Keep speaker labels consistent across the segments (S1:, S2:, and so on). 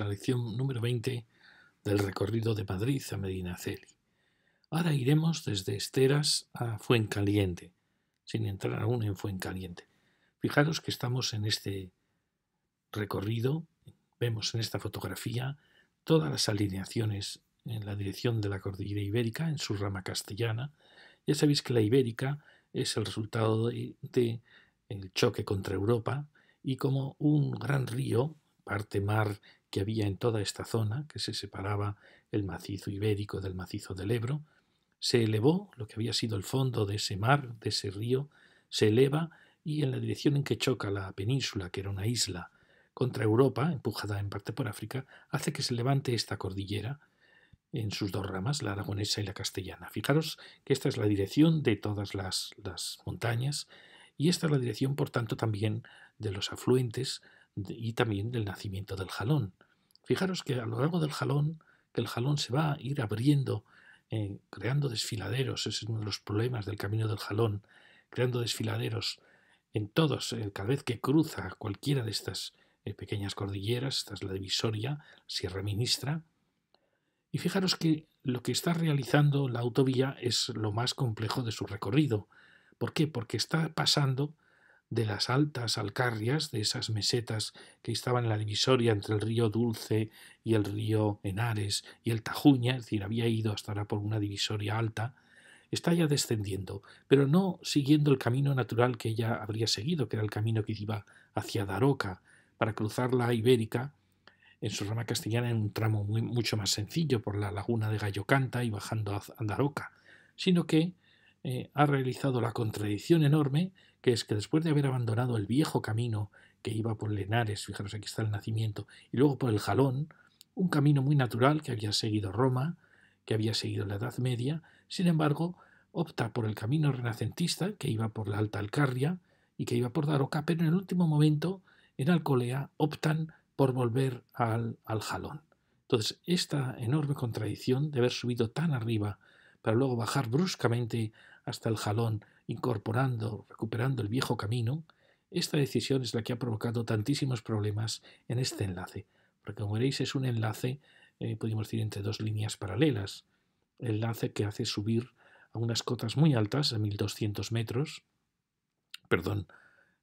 S1: la lección número 20 del recorrido de Madrid a Medinaceli. Ahora iremos desde Esteras a Fuencaliente, sin entrar aún en Fuencaliente. Fijaros que estamos en este recorrido, vemos en esta fotografía todas las alineaciones en la dirección de la cordillera ibérica, en su rama castellana. Ya sabéis que la ibérica es el resultado del de, choque contra Europa y como un gran río, parte mar que había en toda esta zona, que se separaba el macizo ibérico del macizo del Ebro, se elevó, lo que había sido el fondo de ese mar, de ese río, se eleva y en la dirección en que choca la península, que era una isla, contra Europa, empujada en parte por África, hace que se levante esta cordillera en sus dos ramas, la aragonesa y la castellana. Fijaros que esta es la dirección de todas las, las montañas y esta es la dirección, por tanto, también de los afluentes y también del nacimiento del jalón. Fijaros que a lo largo del jalón, que el jalón se va a ir abriendo, eh, creando desfiladeros, ese es uno de los problemas del camino del jalón, creando desfiladeros en todos, eh, cada vez que cruza cualquiera de estas eh, pequeñas cordilleras, esta es la divisoria, Sierra Ministra, y fijaros que lo que está realizando la autovía es lo más complejo de su recorrido. ¿Por qué? Porque está pasando de las altas alcarrias, de esas mesetas que estaban en la divisoria entre el río Dulce y el río Henares y el Tajuña, es decir, había ido hasta ahora por una divisoria alta, está ya descendiendo, pero no siguiendo el camino natural que ella habría seguido, que era el camino que iba hacia Daroca, para cruzar la Ibérica en su rama castellana en un tramo muy, mucho más sencillo por la laguna de Gallocanta y bajando a Daroca, sino que eh, ha realizado la contradicción enorme, que es que después de haber abandonado el viejo camino que iba por Lenares, fijaros aquí está el nacimiento, y luego por el Jalón, un camino muy natural que había seguido Roma, que había seguido la Edad Media, sin embargo, opta por el camino renacentista que iba por la Alta Alcarria y que iba por Daroca, pero en el último momento, en Alcolea, optan por volver al, al Jalón. Entonces, esta enorme contradicción de haber subido tan arriba para luego bajar bruscamente hasta el jalón, incorporando, recuperando el viejo camino, esta decisión es la que ha provocado tantísimos problemas en este enlace, porque como veréis es un enlace, eh, decir, entre dos líneas paralelas, enlace que hace subir a unas cotas muy altas, a 1200 metros, perdón,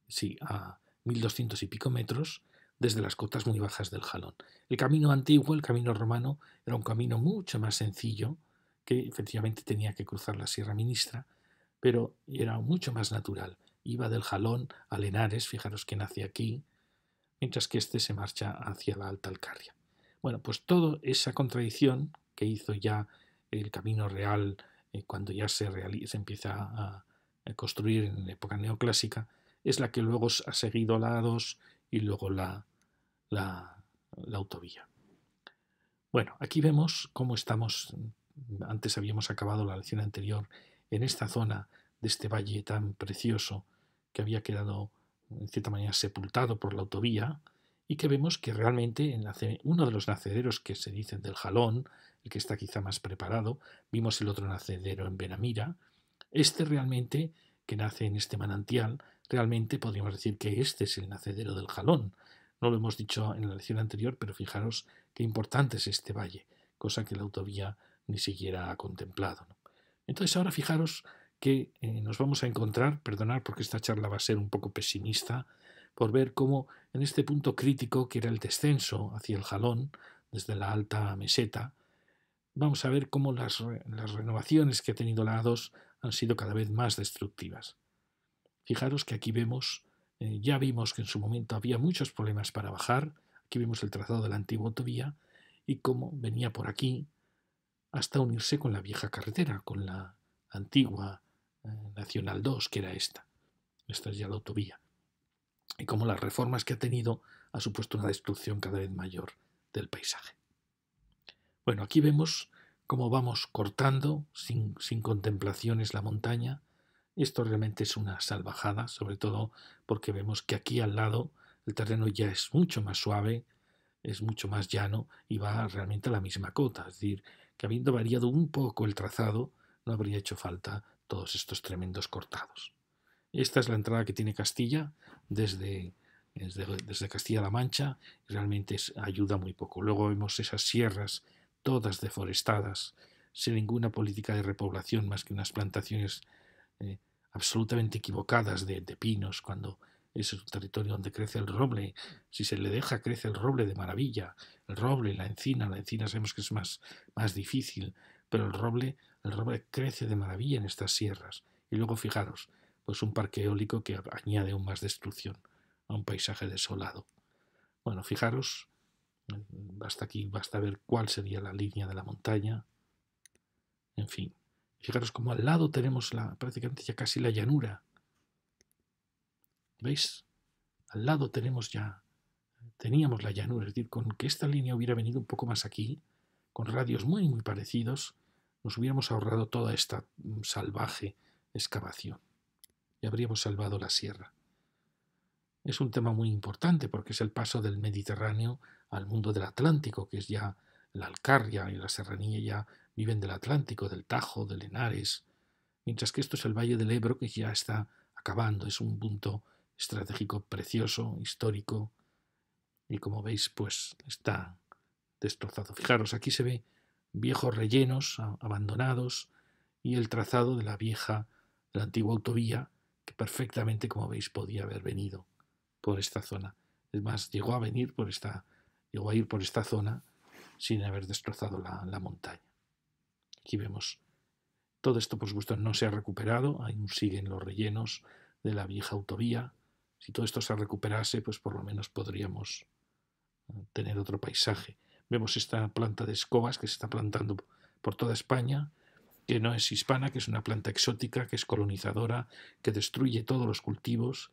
S1: sí, a 1200 y pico metros, desde las cotas muy bajas del jalón. El camino antiguo, el camino romano, era un camino mucho más sencillo, que efectivamente tenía que cruzar la Sierra Ministra, pero era mucho más natural. Iba del Jalón a Henares, fijaros que nace aquí, mientras que este se marcha hacia la Alta Alcarria. Bueno, pues toda esa contradicción que hizo ya el Camino Real eh, cuando ya se, empieza a, construir en la época neoclásica, es la que luego ha seguido la A2 y luego la, la, la autovía. Bueno, aquí vemos cómo estamos antes habíamos acabado la lección anterior en esta zona de este valle tan precioso que había quedado en cierta manera sepultado por la autovía y que vemos que realmente uno de los nacederos que se dicen del Jalón, el que está quizá más preparado, vimos el otro nacedero en Benamira, este realmente que nace en este manantial, realmente podríamos decir que este es el nacedero del Jalón. No lo hemos dicho en la lección anterior, pero fijaros qué importante es este valle, cosa que la autovía ni siquiera ha contemplado. Entonces ahora fijaros que eh, nos vamos a encontrar, perdonar porque esta charla va a ser un poco pesimista, por ver cómo en este punto crítico que era el descenso hacia el jalón, desde la alta meseta, vamos a ver cómo las, renovaciones que ha tenido la A2 han sido cada vez más destructivas. Fijaros que aquí vemos, eh, ya vimos que en su momento había muchos problemas para bajar, aquí vemos el trazado de la antigua autovía y cómo venía por aquí, hasta unirse con la vieja carretera, con la antigua eh, Nacional 2, que era esta. Esta es ya la autovía. Y como las reformas que ha tenido ha supuesto una destrucción cada vez mayor del paisaje. Bueno, aquí vemos cómo vamos cortando sin, sin contemplaciones la montaña. Esto realmente es una salvajada, sobre todo porque vemos que aquí al lado el terreno ya es mucho más suave, es mucho más llano y va realmente a la misma cota. Es decir, que habiendo variado un poco el trazado, no habría hecho falta todos estos tremendos cortados. Esta es la entrada que tiene Castilla desde, desde, Castilla-La Mancha realmente ayuda muy poco. Luego vemos esas sierras todas deforestadas, sin ninguna política de repoblación más que unas plantaciones eh, absolutamente equivocadas de, de, pinos cuando es un territorio donde crece el roble. Si se le deja, crece el roble de maravilla. El roble, la encina, la encina sabemos que es más, más difícil, pero el roble, el roble crece de maravilla en estas sierras. Y luego fijaros, pues un parque eólico que añade aún más destrucción a un paisaje desolado. Bueno, fijaros, mm, hasta aquí, basta ver cuál sería la línea de la montaña. En fin, fijaros como al lado tenemos la, prácticamente ya casi la llanura ¿Veis? Al lado tenemos ya, teníamos la llanura, es decir, con que esta línea hubiera venido un poco más aquí, con radios muy, muy parecidos, nos hubiéramos ahorrado toda esta mm, salvaje excavación y habríamos salvado la sierra. Es un tema muy importante porque es el paso del Mediterráneo al mundo del Atlántico, que es ya la Alcarria y la Serranía ya viven del Atlántico, del Tajo, del Henares, mientras que esto es el Valle del Ebro que ya está acabando, es un punto estratégico precioso, histórico, y como veis, pues está destrozado. Fijaros, aquí se ve viejos rellenos abandonados y el trazado de la vieja, de la antigua autovía, que perfectamente, como veis, podía haber venido por esta zona. Es más, llegó a venir por esta, llegó a ir por esta zona sin haber destrozado la, la montaña. Aquí vemos todo esto, por supuesto, no se ha recuperado, aún siguen los rellenos de la vieja autovía, si todo esto se recuperase, pues por lo menos podríamos eh, tener otro paisaje. Vemos esta planta de escobas que se está plantando por toda España, que no es hispana, que es una planta exótica, que es colonizadora, que destruye todos los cultivos,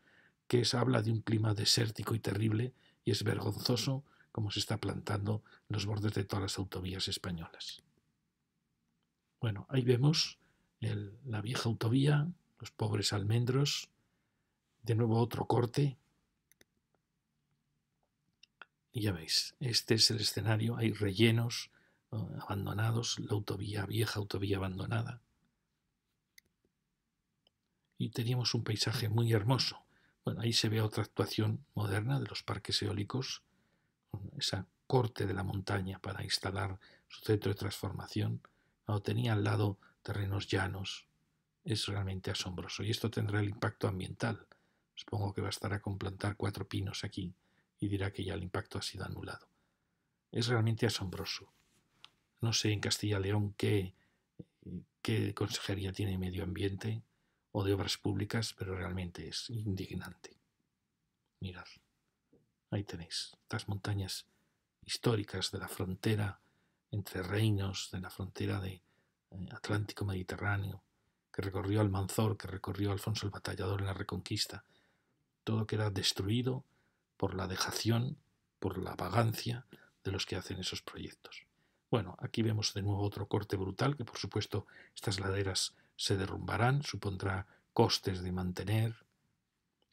S1: que es, habla de un clima desértico y terrible, y es vergonzoso como se está plantando en los bordes de todas las autovías españolas. Bueno, ahí vemos la vieja autovía, los pobres almendros, de nuevo otro corte. Y ya veis, este es el escenario, hay rellenos abandonados, la autovía vieja, autovía abandonada. Y teníamos un paisaje muy hermoso. Bueno, ahí se ve otra actuación moderna de los parques eólicos, esa corte de la montaña para instalar su centro de transformación. no tenía al lado terrenos llanos, es realmente asombroso. Y esto tendrá el impacto ambiental. Supongo que bastará con plantar cuatro pinos aquí y dirá que ya el impacto ha sido anulado. Es realmente asombroso. No sé en Castilla y León qué, qué consejería tiene medio ambiente o de obras públicas, pero realmente es indignante. Mirad, ahí tenéis estas montañas históricas de la frontera entre reinos, de la frontera de eh, Atlántico-Mediterráneo, que recorrió Almanzor, que recorrió Alfonso el Batallador en la Reconquista, todo queda destruido por la dejación, por la vagancia de los que hacen esos proyectos. Bueno, aquí vemos de nuevo otro corte brutal, que por supuesto estas laderas se derrumbarán, supondrá costes de mantener.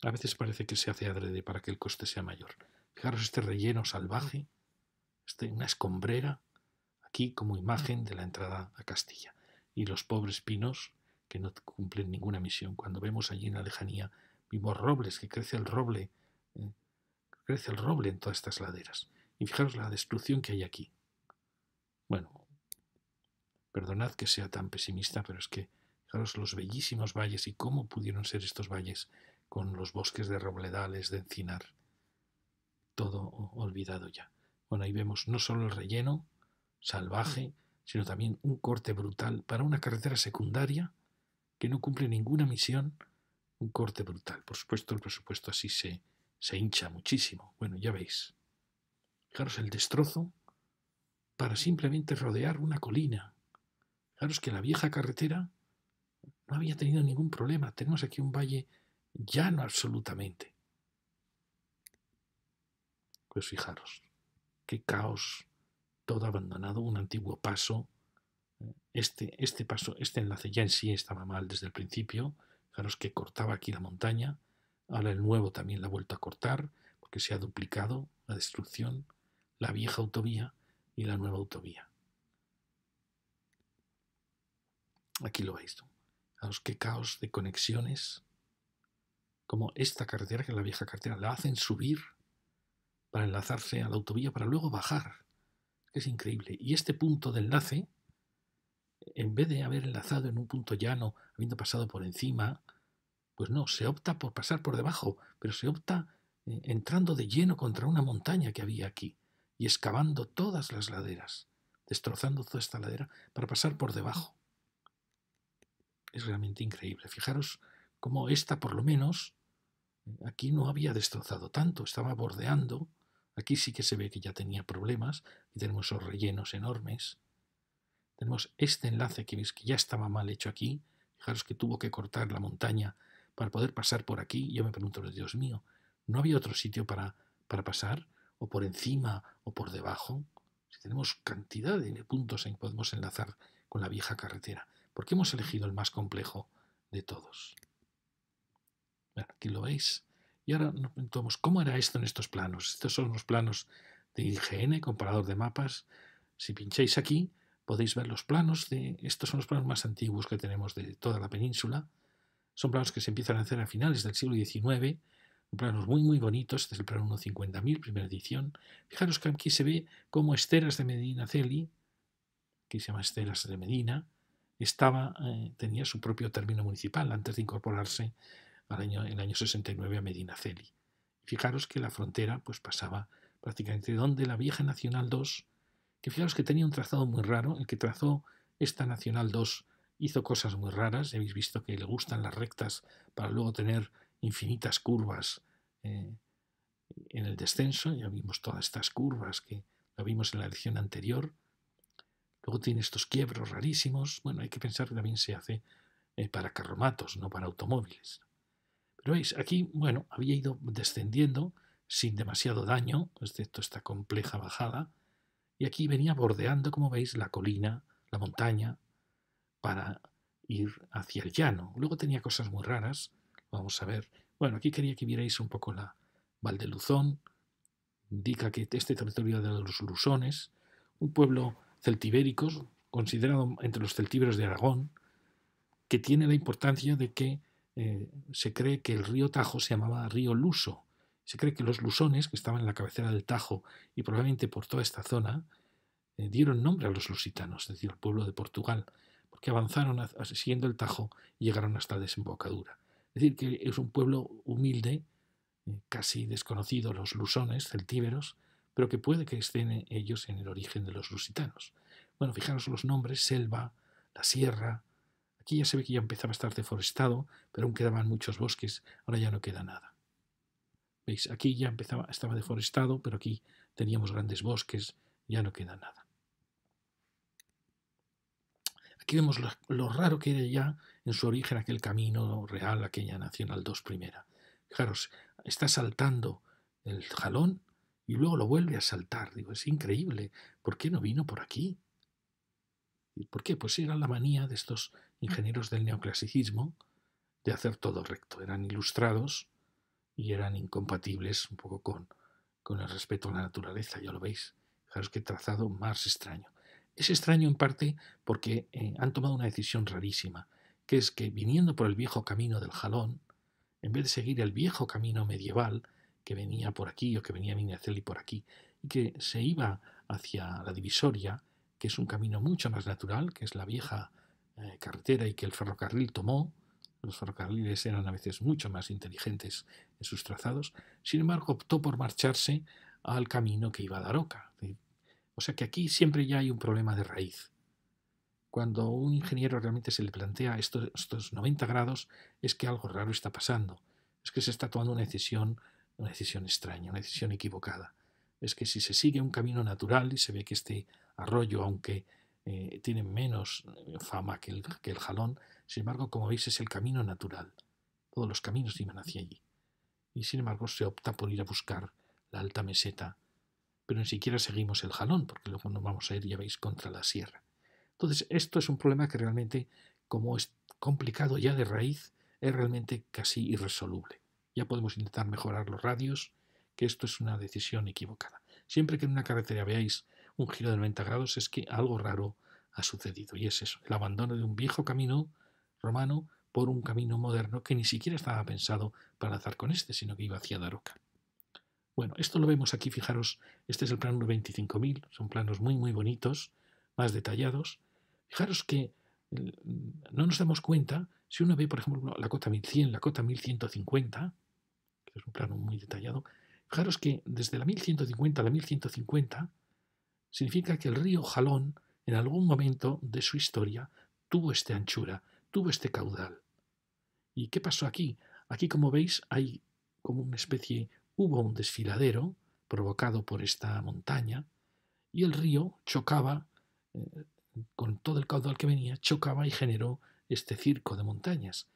S1: A veces parece que se hace adrede para que el coste sea mayor. Fijaros este relleno salvaje, este, una escombrera, aquí como imagen de la entrada a Castilla. Y los pobres pinos que no cumplen ninguna misión. Cuando vemos allí en la lejanía Vimos robles, que crece el roble, eh, crece el roble en todas estas laderas. Y fijaros la destrucción que hay aquí. Bueno, perdonad que sea tan pesimista, pero es que fijaros los bellísimos valles y cómo pudieron ser estos valles con los bosques de robledales, de encinar, todo olvidado ya. Bueno, ahí vemos no solo el relleno salvaje, sino también un corte brutal para una carretera secundaria que no cumple ninguna misión un corte brutal. Por supuesto, el presupuesto así se, se hincha muchísimo. Bueno, ya veis. Fijaros el destrozo para simplemente rodear una colina. Fijaros que la vieja carretera no había tenido ningún problema. Tenemos aquí un valle llano absolutamente. Pues fijaros, qué caos, todo abandonado, un antiguo paso. Este, este paso, este enlace ya en sí estaba mal desde el principio los que cortaba aquí la montaña, ahora el nuevo también la ha vuelto a cortar, porque se ha duplicado la destrucción, la vieja autovía y la nueva autovía. Aquí lo veis. a los qué caos de conexiones, como esta carretera, que es la vieja carretera, la hacen subir para enlazarse a la autovía para luego bajar. Es increíble. Y este punto de enlace, en vez de haber enlazado en un punto llano, habiendo pasado por encima, pues no, se opta por pasar por debajo, pero se opta eh, entrando de lleno contra una montaña que había aquí y excavando todas las laderas, destrozando toda esta ladera para pasar por debajo. Es realmente increíble. Fijaros cómo esta, por lo menos, eh, aquí no había destrozado tanto, estaba bordeando. Aquí sí que se ve que ya tenía problemas y tenemos esos rellenos enormes tenemos este enlace que veis que ya estaba mal hecho aquí. Fijaros que tuvo que cortar la montaña para poder pasar por aquí. Yo me pregunto, Dios mío, ¿no había otro sitio para, para pasar? ¿O por encima o por debajo? Si tenemos cantidad de puntos en que podemos enlazar con la vieja carretera. ¿Por qué hemos elegido el más complejo de todos? Aquí lo veis. Y ahora nos preguntamos, ¿cómo era esto en estos planos? Estos son los planos de IGN, comparador de mapas. Si pincháis aquí, podéis ver los planos de. Estos son los planos más antiguos que tenemos de toda la península. Son planos que se empiezan a hacer a finales del siglo XIX, planos muy muy bonitos, este es el plano 150.000, primera edición. Fijaros que aquí se ve como Esteras de Medina Celi, que se llama Esteras de Medina, estaba, eh, tenía su propio término municipal antes de incorporarse al año, en el año 69 a Medina Celi. Fijaros que la frontera pues, pasaba prácticamente donde la vieja Nacional 2 que fijaos que tenía un trazado muy raro, el que trazó esta Nacional 2 hizo cosas muy raras, habéis visto que le gustan las rectas para luego tener infinitas curvas eh, en el descenso, ya vimos todas estas curvas que la vimos en la edición anterior, luego tiene estos quiebros rarísimos, bueno, hay que pensar que también se hace eh, para carromatos, no para automóviles. Pero veis, aquí, bueno, había ido descendiendo sin demasiado daño, excepto esta compleja bajada, y aquí venía bordeando, como veis, la colina, la montaña, para ir hacia el llano. Luego tenía cosas muy raras, vamos a ver. Bueno, aquí quería que vierais un poco la Valdeluzón, indica que este territorio de los lusones, un pueblo celtibérico, considerado entre los celtíberos de Aragón, que tiene la importancia de que eh, se cree que el río Tajo se llamaba río Luso, se cree que los lusones, que estaban en la cabecera del Tajo y probablemente por toda esta zona, eh, dieron nombre a los lusitanos, es decir, al pueblo de Portugal, porque avanzaron siguiendo el Tajo y llegaron hasta la desembocadura. Es decir, que es un pueblo humilde, eh, casi desconocido, los lusones, celtíberos, pero que puede que estén eh, ellos en el origen de los lusitanos. Bueno, fijaros los nombres, selva, la sierra. Aquí ya se ve que ya empezaba a estar deforestado, pero aún quedaban muchos bosques, ahora ya no queda nada. Aquí ya empezaba, estaba deforestado, pero aquí teníamos grandes bosques, ya no queda nada. Aquí vemos lo, raro que era ya en su origen aquel camino real, aquella Nacional 2 primera. Fijaros, está saltando el jalón y luego lo vuelve a saltar. Digo, es increíble, ¿por qué no vino por aquí? ¿Por qué? Pues era la manía de estos ingenieros del neoclasicismo de hacer todo recto. Eran ilustrados, y eran incompatibles un poco con, con el respeto a la naturaleza, ya lo veis. Fijaros he trazado más extraño. Es extraño en parte porque eh, han tomado una decisión rarísima, que es que viniendo por el viejo camino del jalón, en vez de seguir el viejo camino medieval, que venía por aquí o que venía Minaceli por aquí, y que se iba hacia la divisoria, que es un camino mucho más natural, que es la vieja eh, carretera y que el ferrocarril tomó, los ferrocarriles eran a veces mucho más inteligentes en sus trazados, sin embargo optó por marcharse al camino que iba a oca. O sea que aquí siempre ya hay un problema de raíz. Cuando un ingeniero realmente se le plantea estos, 90 grados, es que algo raro está pasando. Es que se está tomando una decisión, una decisión extraña, una decisión equivocada. Es que si se sigue un camino natural y se ve que este arroyo, aunque tienen eh, tiene menos eh, fama que el, que el jalón, sin embargo, como veis, es el camino natural. Todos los caminos iban hacia allí. Y sin embargo, se opta por ir a buscar la alta meseta, pero ni siquiera seguimos el jalón, porque luego nos vamos a ir, ya veis, contra la sierra. Entonces, esto es un problema que realmente, como es complicado ya de raíz, es realmente casi irresoluble. Ya podemos intentar mejorar los radios, que esto es una decisión equivocada. Siempre que en una carretera veáis un giro de 90 grados, es que algo raro ha sucedido. Y es eso, el abandono de un viejo camino romano por un camino moderno que ni siquiera estaba pensado para lanzar con este, sino que iba hacia Daroca. Bueno, esto lo vemos aquí, fijaros, este es el plano 25.000, son planos muy, muy bonitos, más detallados. Fijaros que mm, no nos damos cuenta, si uno ve, por ejemplo, la cota 1100, la cota 1150, que es un plano muy detallado, fijaros que desde la 1150 a la 1150 significa que el río Jalón en algún momento de su historia tuvo esta anchura, tuvo este caudal. ¿Y qué pasó aquí? Aquí, como veis, hay como una especie, hubo un desfiladero provocado por esta montaña y el río chocaba, eh, con todo el caudal que venía, chocaba y generó este circo de montañas.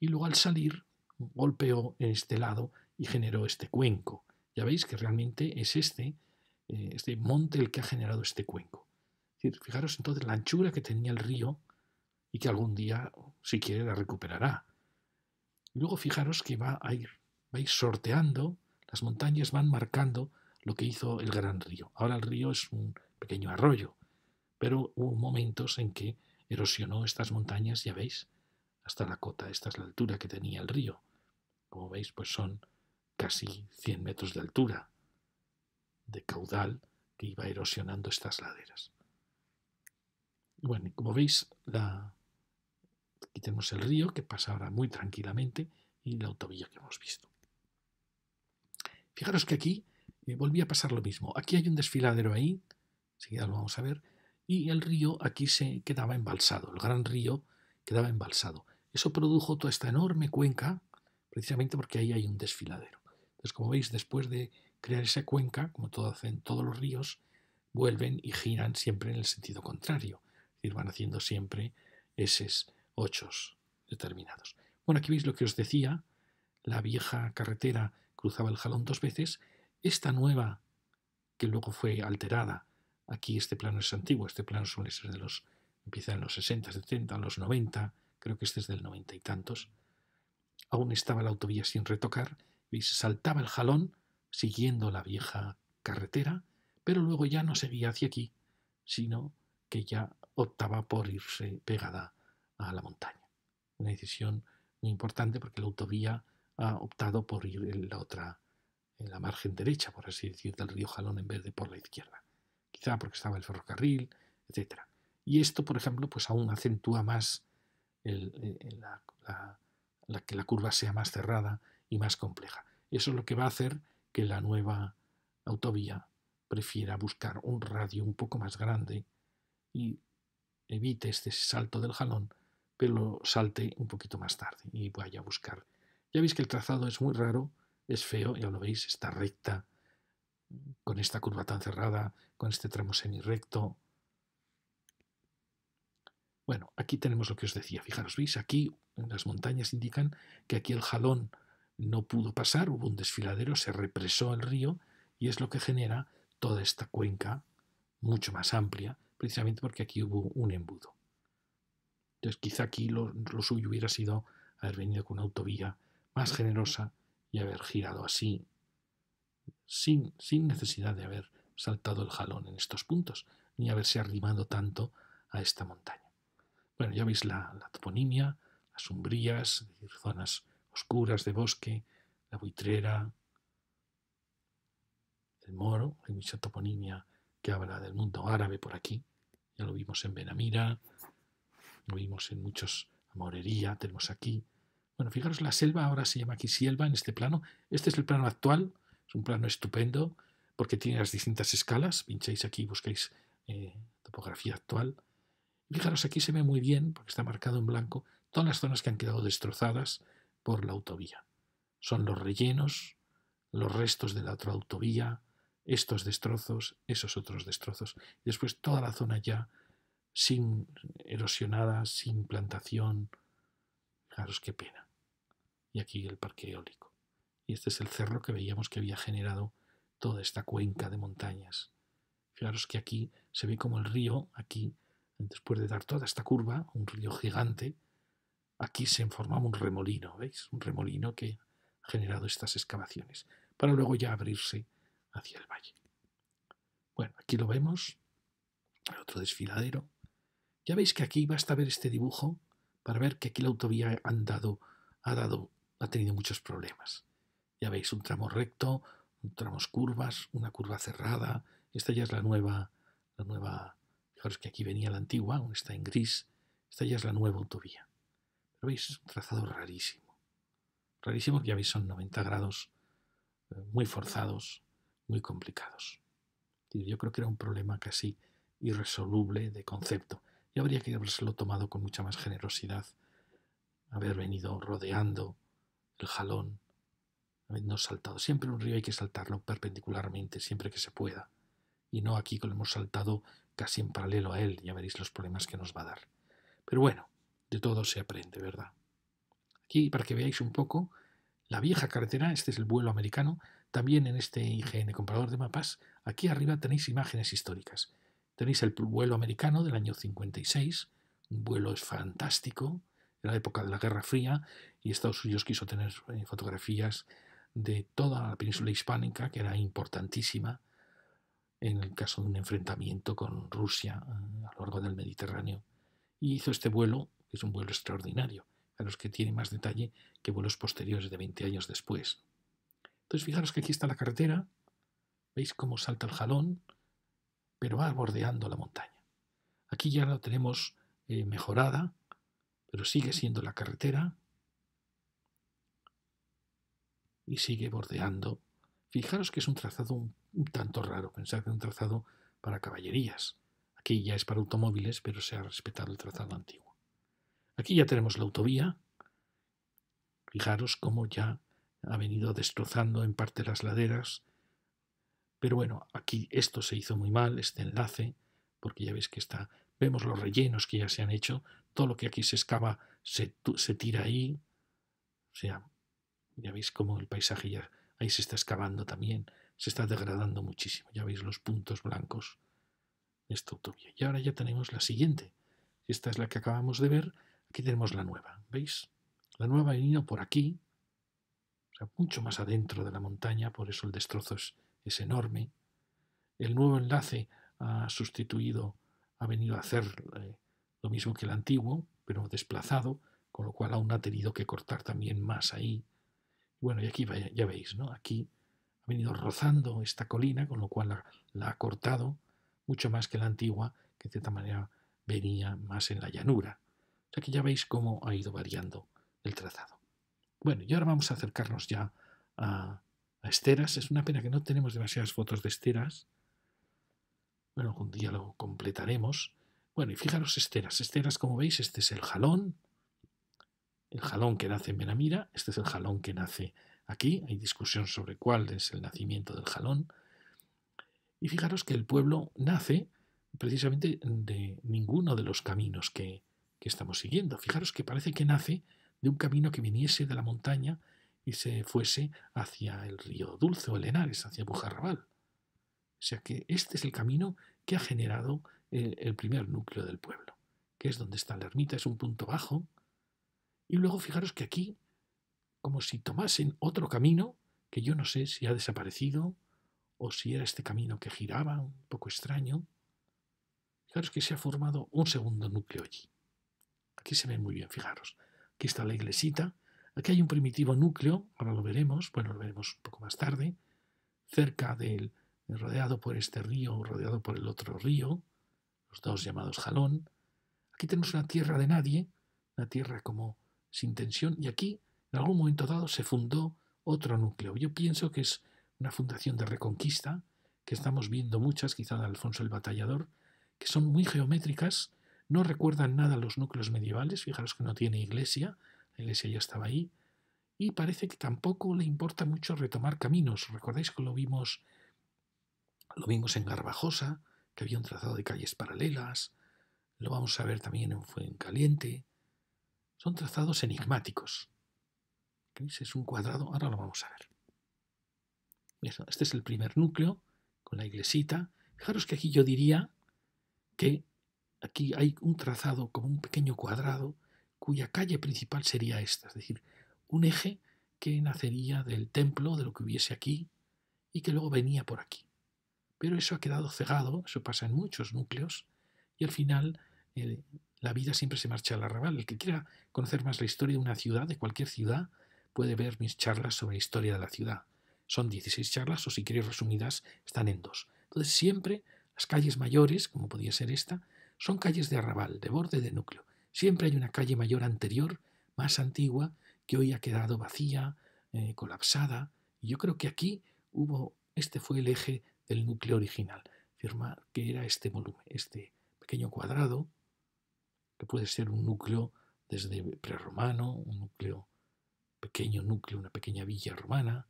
S1: Y luego al salir golpeó en este lado y generó este cuenco. Ya veis que realmente es este eh, este monte el que ha generado este cuenco. fijaros entonces la anchura que tenía el río y que algún día, si quiere, la recuperará. luego fijaros que va a ir, va sorteando, las montañas van marcando lo que hizo el gran río. Ahora el río es un pequeño arroyo, pero hubo momentos en que erosionó estas montañas, ya veis, hasta la cota. Esta es la altura que tenía el río. Como veis, pues son casi 100 metros de altura de caudal que iba erosionando estas laderas. Bueno, como veis, la... aquí tenemos el río que pasa ahora muy tranquilamente y la autovía que hemos visto. Fijaros que aquí eh, volvía a pasar lo mismo. Aquí hay un desfiladero ahí, enseguida lo vamos a ver, y el río aquí se quedaba embalsado, el gran río quedaba embalsado. Eso produjo toda esta enorme cuenca, precisamente porque ahí hay un desfiladero. Entonces, como veis, después de Crear esa cuenca, como todo hacen todos los ríos, vuelven y giran siempre en el sentido contrario. Es decir, van haciendo siempre esos ochos determinados. Bueno, aquí veis lo que os decía. La vieja carretera cruzaba el jalón dos veces. Esta nueva, que luego fue alterada, aquí este plano es antiguo, este plano suele ser de los, empieza en los 60, 70, los 90, creo que este es del 90 y tantos. Aún estaba la autovía sin retocar, veis, saltaba el jalón, siguiendo la vieja carretera, pero luego ya no seguía hacia aquí, sino que ya optaba por irse pegada a la montaña. Una decisión muy importante porque la autovía ha optado por ir en la otra, en la margen derecha, por así decir, del río Jalón en vez de por la izquierda. Quizá porque estaba el ferrocarril, etc. Y esto, por ejemplo, pues aún acentúa más eh, eh, que la curva sea más cerrada y más compleja. Eso es lo que va a hacer que la nueva autovía prefiera buscar un radio un poco más grande y evite este salto del jalón, pero salte un poquito más tarde y vaya a buscar. Ya veis que el trazado es muy raro, es feo, ya lo veis, está recta, con esta curva tan cerrada, con este tramo recto Bueno, aquí tenemos lo que os decía. Fijaros, veis, aquí las montañas indican que aquí el jalón no pudo pasar, hubo un desfiladero, se represó el río y es lo que genera toda esta cuenca mucho más amplia, precisamente porque aquí hubo un embudo. Entonces quizá aquí lo, suyo hubiera sido haber venido con una autovía más generosa y haber girado así, sin, sin necesidad de haber saltado el jalón en estos puntos, ni haberse arrimado tanto a esta montaña. Bueno, ya veis la, toponimia, las umbrías, zonas oscuras de bosque, la buitrera, el moro, hay mucha toponimia que habla del mundo árabe por aquí, ya lo vimos en Benamira, lo vimos en muchos, Morería tenemos aquí. Bueno, fijaros, la selva ahora se llama aquí selva en este plano. Este es el plano actual, es un plano estupendo porque tiene las distintas escalas. Pincháis aquí y buscáis eh, topografía actual. Fijaros, aquí se ve muy bien, porque está marcado en blanco, todas las zonas que han quedado destrozadas, por la autovía. Son los rellenos, los restos de la otra autovía, estos destrozos, esos otros destrozos. después toda la zona ya sin erosionada, sin plantación. Fijaros qué pena. Y aquí el parque eólico. Y este es el cerro que veíamos que había generado toda esta cuenca de montañas. Fijaros que aquí se ve como el río, aquí, después de dar toda esta curva, un río gigante, Aquí se formaba un remolino, ¿veis? Un remolino que ha generado estas excavaciones, para luego ya abrirse hacia el valle. Bueno, aquí lo vemos, el otro desfiladero. Ya veis que aquí basta ver este dibujo para ver que aquí la autovía ha, dado, ha tenido muchos problemas. Ya veis, un tramo recto, un tramos curvas, una curva cerrada. Esta ya es la nueva, la nueva, fijaros que aquí venía la antigua, aún está en gris. Esta ya es la nueva autovía. Es un trazado rarísimo. Rarísimo que ya veis son 90 grados eh, muy forzados, muy complicados. yo creo que era un problema casi irresoluble de concepto. Y habría que habérselo tomado con mucha más generosidad, haber venido rodeando el jalón, habernos saltado. Siempre un río hay que saltarlo perpendicularmente, siempre que se pueda. Y no aquí que lo hemos saltado casi en paralelo a él, ya veréis los problemas que nos va a dar. Pero bueno, de todo se aprende, ¿verdad? Aquí, para que veáis un poco, la vieja carretera, este es el vuelo americano, también en este IGN comprador de mapas, aquí arriba tenéis imágenes históricas. Tenéis el vuelo americano del año 56, un vuelo es fantástico, en la época de la Guerra Fría, y Estados Unidos quiso tener eh, fotografías de toda la península hispánica, que era importantísima en el caso de un enfrentamiento con Rusia eh, a lo largo del Mediterráneo. Y hizo este vuelo es un vuelo extraordinario, a los que tiene más detalle que vuelos posteriores de 20 años después. Entonces, fijaros que aquí está la carretera, veis cómo salta el jalón, pero va bordeando la montaña. Aquí ya lo tenemos eh, mejorada, pero sigue siendo la carretera y sigue bordeando. Fijaros que es un trazado un, tanto raro, pensad que es un trazado para caballerías. Aquí ya es para automóviles, pero se ha respetado el trazado antiguo. Aquí ya tenemos la autovía. Fijaros cómo ya ha venido destrozando en parte las laderas. Pero bueno, aquí esto se hizo muy mal, este enlace, porque ya veis que está, vemos los rellenos que ya se han hecho, todo lo que aquí se excava se, se tira ahí. O sea, ya veis cómo el paisaje ya ahí se está excavando también, se está degradando muchísimo. Ya veis los puntos blancos de esta autovía. Y ahora ya tenemos la siguiente. Esta es la que acabamos de ver Aquí tenemos la nueva, ¿veis? La nueva ha venido por aquí, o sea, mucho más adentro de la montaña, por eso el destrozo es, enorme. El nuevo enlace ha sustituido, ha venido a hacer eh, lo mismo que el antiguo, pero desplazado, con lo cual aún ha tenido que cortar también más ahí. Bueno, y aquí ya, veis, ¿no? Aquí ha venido rozando esta colina, con lo cual la, la ha cortado mucho más que la antigua, que de cierta manera venía más en la llanura. Ya que ya veis cómo ha ido variando el trazado. Bueno, y ahora vamos a acercarnos ya a, a Esteras. Es una pena que no tenemos demasiadas fotos de Esteras. Bueno, algún día lo completaremos. Bueno, y fijaros Esteras. Esteras, como veis, este es el jalón. El jalón que nace en Benamira. Este es el jalón que nace aquí. Hay discusión sobre cuál es el nacimiento del jalón. Y fijaros que el pueblo nace precisamente de ninguno de los caminos que, que estamos siguiendo. Fijaros que parece que nace de un camino que viniese de la montaña y se fuese hacia el río Dulce o el Henares, hacia Bujarrabal. O sea que este es el camino que ha generado el, el primer núcleo del pueblo, que es donde está la ermita, es un punto bajo. Y luego fijaros que aquí, como si tomasen otro camino, que yo no sé si ha desaparecido o si era este camino que giraba, un poco extraño. Fijaros que se ha formado un segundo núcleo allí. Aquí se ven muy bien, fijaros. Aquí está la iglesita. Aquí hay un primitivo núcleo, ahora lo veremos, bueno, lo veremos un poco más tarde, cerca del, rodeado por este río, rodeado por el otro río, los dos llamados Jalón. Aquí tenemos una tierra de nadie, una tierra como sin tensión, y aquí, en algún momento dado, se fundó otro núcleo. Yo pienso que es una fundación de reconquista, que estamos viendo muchas, quizá de Alfonso el Batallador, que son muy geométricas no recuerdan nada los núcleos medievales, fijaros que no tiene iglesia, la iglesia ya estaba ahí, y parece que tampoco le importa mucho retomar caminos. Recordáis que lo vimos, lo vimos en Garbajosa, que había un trazado de calles paralelas, lo vamos a ver también en Fuencaliente. Son trazados enigmáticos. ¿Veis? Es un cuadrado, ahora lo vamos a ver. Este es el primer núcleo, con la iglesita. Fijaros que aquí yo diría que Aquí hay un trazado como un pequeño cuadrado cuya calle principal sería esta, es decir, un eje que nacería del templo, de lo que hubiese aquí, y que luego venía por aquí. Pero eso ha quedado cegado, eso pasa en muchos núcleos, y al final eh, la vida siempre se marcha al arrabal. El que quiera conocer más la historia de una ciudad, de cualquier ciudad, puede ver mis charlas sobre la historia de la ciudad. Son 16 charlas, o si quieres resumidas, están en dos. Entonces siempre las calles mayores, como podía ser esta, son calles de arrabal, de borde de núcleo. Siempre hay una calle mayor anterior, más antigua, que hoy ha quedado vacía, eh, colapsada. Y yo creo que aquí hubo, este fue el eje del núcleo original. Firma que era este volumen, este pequeño cuadrado, que puede ser un núcleo desde prerromano, un núcleo, pequeño núcleo, una pequeña villa romana,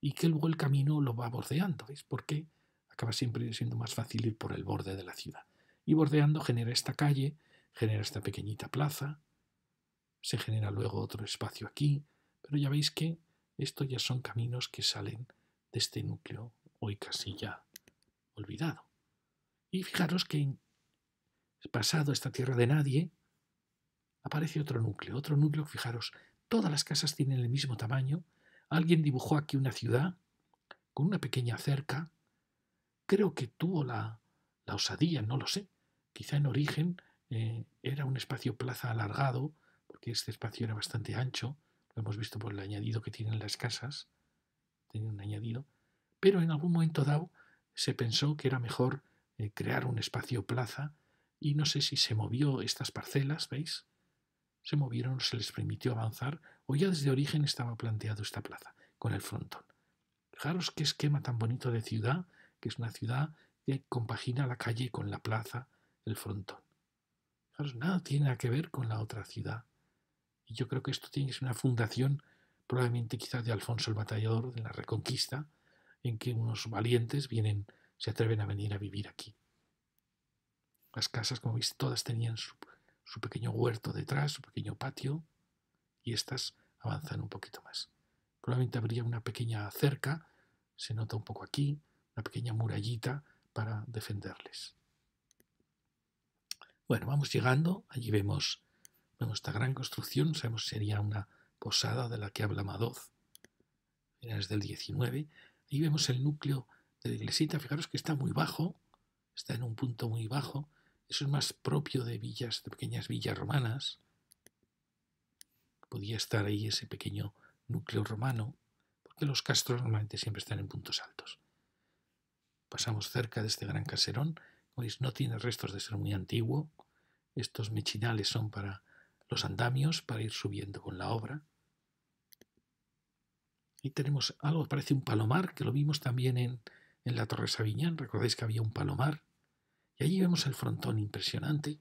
S1: y que luego el camino lo va bordeando, ¿veis? Porque acaba siempre siendo más fácil ir por el borde de la ciudad y bordeando genera esta calle, genera esta pequeñita plaza, se genera luego otro espacio aquí, pero ya veis que estos ya son caminos que salen de este núcleo hoy casi ya olvidado. Y fijaros que pasado esta tierra de nadie, aparece otro núcleo, otro núcleo, fijaros, todas las casas tienen el mismo tamaño, alguien dibujó aquí una ciudad con una pequeña cerca, creo que tuvo la, la osadía, no lo sé, Quizá en origen eh, era un espacio plaza alargado, porque este espacio era bastante ancho, lo hemos visto por el añadido que tienen las casas, tienen un añadido, pero en algún momento dado se pensó que era mejor eh, crear un espacio plaza y no sé si se movió estas parcelas, ¿veis? Se movieron se les permitió avanzar o ya desde origen estaba planteado esta plaza con el frontón. Fijaros qué esquema tan bonito de ciudad, que es una ciudad que compagina la calle con la plaza, el frontón. nada tiene nada que ver con la otra ciudad. Y yo creo que esto tiene que ser una fundación, probablemente quizás de Alfonso el Batallador, de la Reconquista, en que unos valientes vienen, se atreven a venir a vivir aquí. Las casas, como veis, todas tenían su, su pequeño huerto detrás, su pequeño patio, y estas avanzan un poquito más. Probablemente habría una pequeña cerca, se nota un poco aquí, una pequeña murallita para defenderles. Bueno, vamos llegando, allí vemos, esta gran construcción, sabemos sería una posada de la que habla Madoz, desde del 19. Ahí vemos el núcleo de la iglesita, fijaros que está muy bajo, está en un punto muy bajo, eso es más propio de villas, de pequeñas villas romanas. Podía estar ahí ese pequeño núcleo romano, porque los castros normalmente siempre están en puntos altos. Pasamos cerca de este gran caserón, pues, no tiene restos de ser muy antiguo. Estos mechinales son para los andamios, para ir subiendo con la obra. Y tenemos algo que parece un palomar, que lo vimos también en, la Torre Sabiñán. Recordáis que había un palomar. Y allí vemos el frontón impresionante.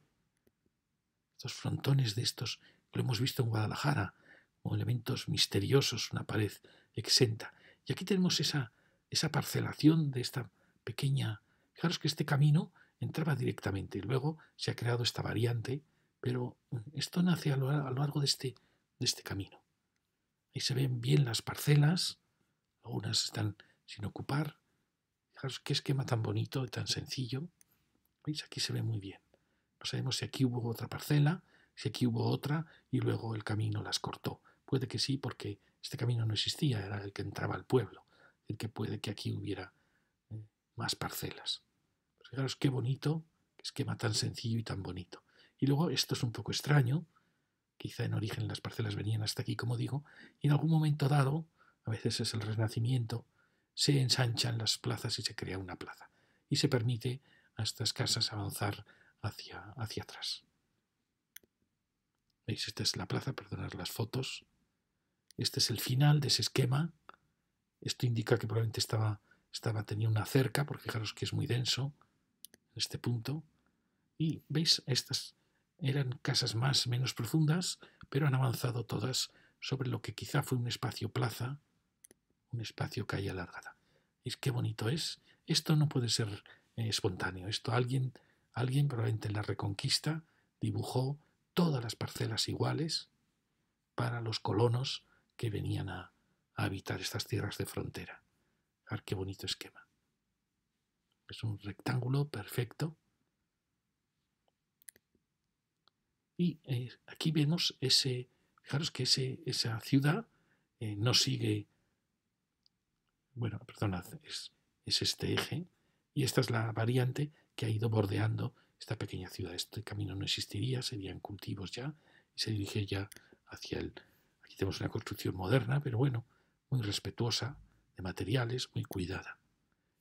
S1: Estos frontones de estos, que lo hemos visto en Guadalajara, como elementos misteriosos, una pared exenta. Y aquí tenemos esa, esa parcelación de esta pequeña... Fijaros que este camino entraba directamente. Y luego se ha creado esta variante, pero eh, esto nace a lo, largo este, de este, camino. Ahí se ven bien las parcelas, algunas están sin ocupar. Fijaros qué esquema tan bonito y tan sencillo. ¿Veis? Aquí se ve muy bien. No sabemos si aquí hubo otra parcela, si aquí hubo otra y luego el camino las cortó. Puede que sí, porque este camino no existía, era el que entraba al pueblo. El que puede que aquí hubiera eh, más parcelas. Fijaros qué bonito, qué esquema tan sencillo y tan bonito. Y luego esto es un poco extraño, quizá en origen las parcelas venían hasta aquí, como digo, y en algún momento dado, a veces es el renacimiento, se ensanchan las plazas y se crea una plaza, y se permite a estas casas avanzar hacia, hacia atrás. ¿Veis? Esta es la plaza, perdonad las fotos. Este es el final de ese esquema. Esto indica que probablemente estaba, estaba, tenía una cerca, porque fijaros que es muy denso este punto. Y veis, estas eran casas más menos profundas, pero han avanzado todas sobre lo que quizá fue un espacio plaza, un espacio calle alargada. Es qué bonito es. Esto no puede ser eh, espontáneo. Esto alguien, alguien probablemente en la Reconquista dibujó todas las parcelas iguales para los colonos que venían a, habitar estas tierras de frontera. qué bonito esquema. Es un rectángulo perfecto. Y eh, aquí vemos ese, fijaros que ese, esa ciudad eh, no sigue, bueno, perdonad, es, es este eje, y esta es la variante que ha ido bordeando esta pequeña ciudad. Este camino no existiría, serían cultivos ya, y se dirige ya hacia el... Aquí tenemos una construcción moderna, pero bueno, muy respetuosa, de materiales, muy cuidada.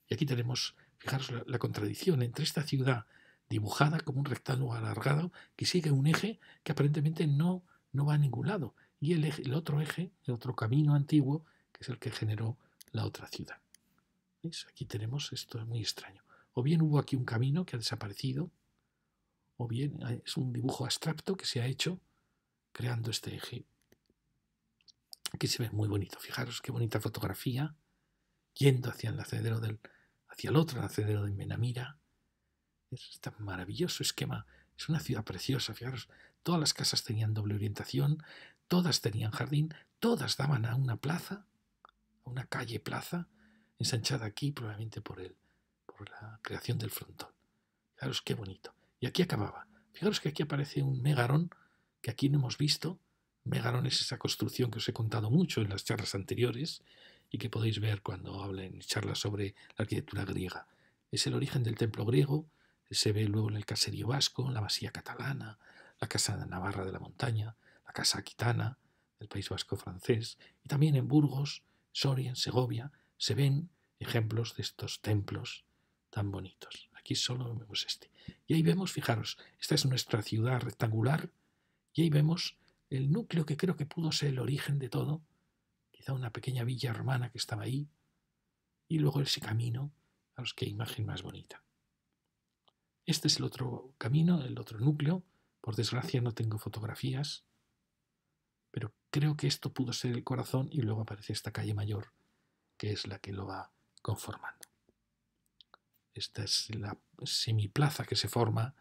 S1: Y aquí tenemos Fijaros la, contradicción entre esta ciudad dibujada como un rectángulo alargado que sigue un eje que aparentemente no, va a ningún lado. Y el, otro eje, el otro camino antiguo, que es el que generó la otra ciudad. Aquí tenemos esto es muy extraño. O bien hubo aquí un camino que ha desaparecido, o bien ah, es un dibujo abstracto que se ha hecho creando este eje. Aquí se ve muy bonito. Fijaros qué bonita fotografía yendo hacia el acedero del, hacia el otro nacedero de Menamira. Es este maravilloso esquema. Es una ciudad preciosa, fijaros. Todas las casas tenían doble orientación, todas tenían jardín, todas daban a una plaza, a una calle plaza, ensanchada aquí probablemente por el, por la creación del frontón. Fijaros qué bonito. Y aquí acababa. Fijaros que aquí aparece un megarón que aquí no hemos visto. Megarón es esa construcción que os he contado mucho en las charlas anteriores, y que podéis ver cuando hablen y charlas sobre la arquitectura griega. Es el origen del templo griego, se ve luego en el caserío vasco, en la masía catalana, la casa de Navarra de la montaña, la casa aquitana del País Vasco francés, y también en Burgos, Soria, en Segovia, se ven ejemplos de estos templos tan bonitos. Aquí solo vemos este. Y ahí vemos, fijaros, esta es nuestra ciudad rectangular, y ahí vemos el núcleo que creo que pudo ser el origen de todo, una pequeña villa romana que estaba ahí, y luego ese camino a los que imagen más bonita. Este es el otro camino, el otro núcleo. Por desgracia no tengo fotografías, pero creo que esto pudo ser el corazón y luego aparece esta calle mayor, que es la que lo va conformando. Esta es la semiplaza que se forma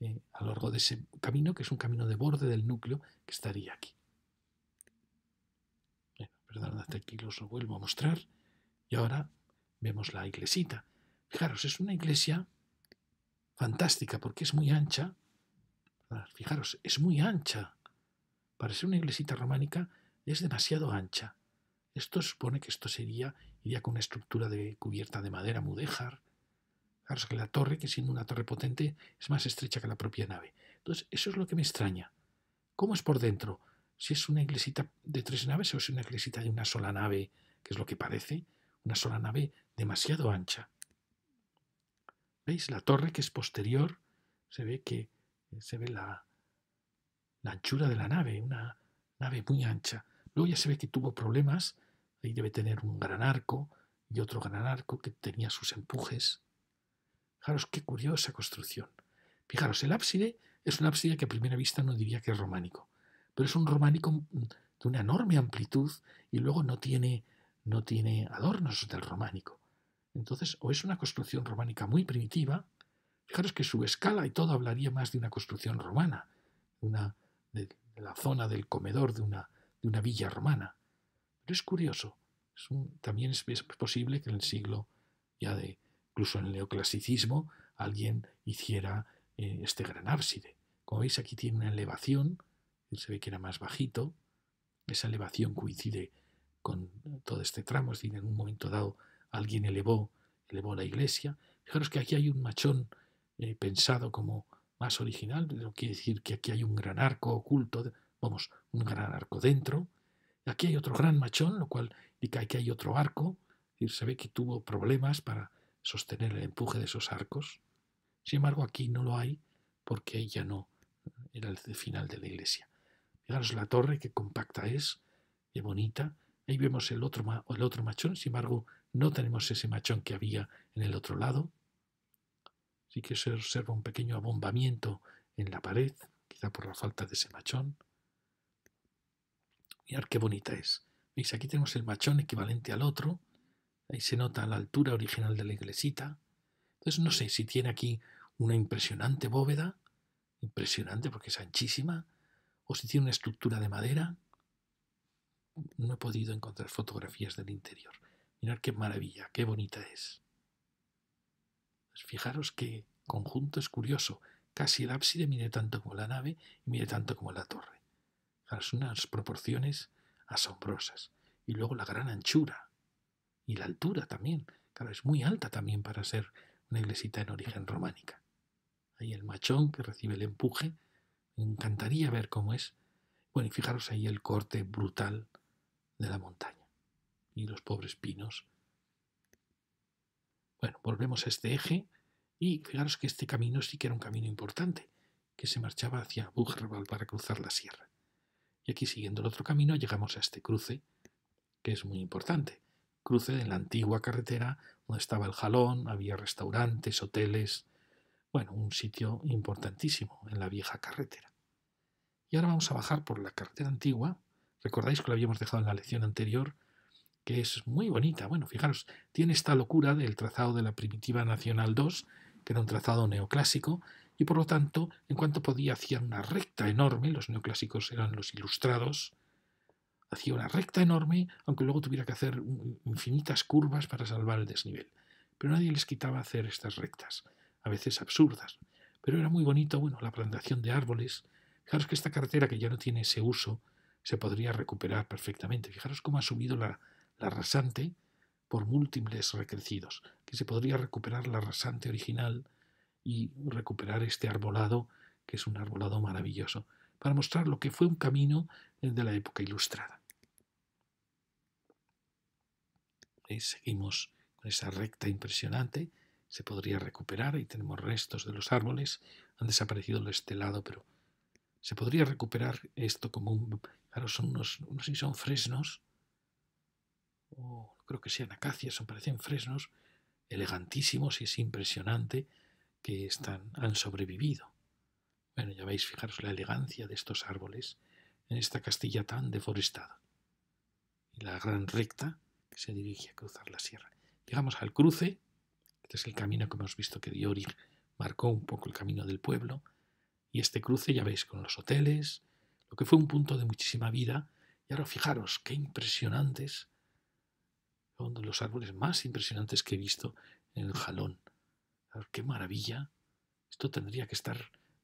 S1: eh, a lo largo de ese camino, que es un camino de borde del núcleo que estaría aquí. Hasta aquí los vuelvo a mostrar. Y ahora vemos la iglesita. Fijaros, es una iglesia fantástica porque es muy ancha. Fijaros, es muy ancha. Para ser una iglesita románica es demasiado ancha. Esto supone que esto sería, iría con una estructura de cubierta de madera mudéjar. Fijaros que la torre, que siendo una torre potente, es más estrecha que la propia nave. Entonces, eso es lo que me extraña. ¿Cómo es por dentro? si es una iglesita de tres naves o es una iglesita de una sola nave, que es lo que parece, una sola nave demasiado ancha. ¿Veis? La torre que es posterior, se ve que eh, se ve la, la anchura de la nave, una nave muy ancha. Luego ya se ve que tuvo problemas, ahí debe tener un gran arco y otro gran arco que tenía sus empujes. Fijaros qué curiosa construcción. Fijaros, el ábside es un ábside que a primera vista no diría que es románico pero es un románico mm, de una enorme amplitud y luego no tiene, no tiene adornos del románico. Entonces, o es una construcción románica muy primitiva, fijaros que su escala y todo hablaría más de una construcción romana, de, la zona del comedor de una, de una villa romana. Pero es curioso, también es, posible que en el siglo ya de, incluso en el neoclasicismo, alguien hiciera eh, este gran ábside. Como veis, aquí tiene una elevación se ve que era más bajito, esa elevación coincide con todo este tramo, es decir, en un momento dado alguien elevó, elevó la iglesia. Fijaros que aquí hay un machón eh, pensado como más original, lo quiere decir que aquí hay un gran arco oculto, vamos, un gran arco dentro. Aquí hay otro gran machón, lo cual indica que hay otro arco, y se ve que tuvo problemas para sostener el empuje de esos arcos. Sin embargo, aquí no lo hay porque ya no era el final de la iglesia. Fijaros la torre, qué compacta es, qué bonita. Ahí vemos el otro, el otro machón, sin embargo, no tenemos ese machón que había en el otro lado. Así que se observa un pequeño abombamiento en la pared, quizá por la falta de ese machón. Mirad qué bonita es. ¿Veis? Aquí tenemos el machón equivalente al otro. Ahí se nota la altura original de la iglesita. Entonces no sé si tiene aquí una impresionante bóveda, impresionante porque es anchísima, o si tiene una estructura de madera. No he podido encontrar fotografías del interior. Mirad qué maravilla, qué bonita es. Pues fijaros qué conjunto es curioso. Casi el ábside mide tanto como la nave y mide tanto como la torre. Fijaros unas proporciones asombrosas. Y luego la gran anchura y la altura también. Claro, es muy alta también para ser una iglesita en origen románica. Ahí el machón que recibe el empuje me encantaría ver cómo es. Bueno, y fijaros ahí el corte brutal de la montaña y los pobres pinos. Bueno, volvemos a este eje y fijaros que este camino sí que era un camino importante, que se marchaba hacia Bucherval para cruzar la sierra. Y aquí siguiendo el otro camino llegamos a este cruce, que es muy importante. Cruce en la antigua carretera donde estaba el jalón, había restaurantes, hoteles, bueno, un sitio importantísimo en la vieja carretera. Y ahora vamos a bajar por la carretera antigua. Recordáis que lo habíamos dejado en la lección anterior, que es muy bonita. Bueno, fijaros, tiene esta locura del trazado de la primitiva Nacional 2, que era un trazado neoclásico, y por lo tanto, en cuanto podía, hacía una recta enorme, los neoclásicos eran los ilustrados, hacía una recta enorme, aunque luego tuviera que hacer infinitas curvas para salvar el desnivel. Pero nadie les quitaba hacer estas rectas, a veces absurdas. Pero era muy bonito, bueno, la plantación de árboles, Fijaros que esta carretera que ya no tiene ese uso se podría recuperar perfectamente. Fijaros cómo ha subido la, rasante por múltiples recrecidos, que se podría recuperar la rasante original y recuperar este arbolado, que es un arbolado maravilloso, para mostrar lo que fue un camino de la época ilustrada. Eh, seguimos con esa recta impresionante, se podría recuperar, y tenemos restos de los árboles, han desaparecido este lado, pero se podría recuperar esto como un... Claro, son unos, si son fresnos, o creo que sean acacias, son, parecen fresnos, elegantísimos y es impresionante que están, han sobrevivido. Bueno, ya veis, fijaros la elegancia de estos árboles en esta Castilla tan deforestada. Y la gran recta que se dirige a cruzar la sierra. Llegamos al cruce, este es el camino que hemos visto que Diori marcó un poco el camino del pueblo, y este cruce, ya veis, con los hoteles, lo que fue un punto de muchísima vida. Y ahora fijaros qué impresionantes son los árboles más impresionantes que he visto en el jalón. Qué maravilla. Esto tendría que estar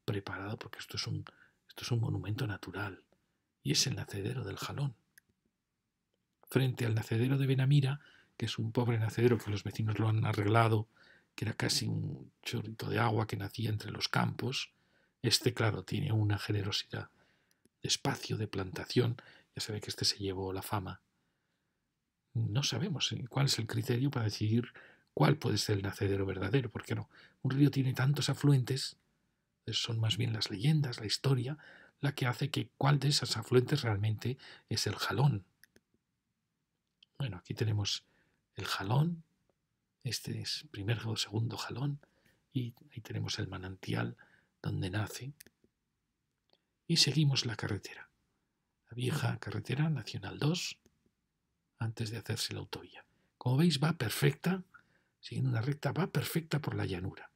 S1: preparado porque esto es un, esto es un monumento natural y es el nacedero del jalón. Frente al nacedero de Benamira, que es un pobre nacedero que los vecinos lo han arreglado, que era casi un chorrito de agua que nacía entre los campos, este, claro, tiene una generosidad de espacio, de plantación. Ya se ve que este se llevó la fama. No sabemos cuál es el criterio para decidir cuál puede ser el nacedero verdadero, porque no, un río tiene tantos afluentes, son más bien las leyendas, la historia, la que hace que cuál de esas afluentes realmente es el jalón. Bueno, aquí tenemos el jalón, este es primer o segundo jalón, y ahí tenemos el manantial donde nace, y seguimos la carretera, la vieja carretera Nacional 2, antes de hacerse la autovía. Como veis, va perfecta, siguiendo una recta, va perfecta por la llanura.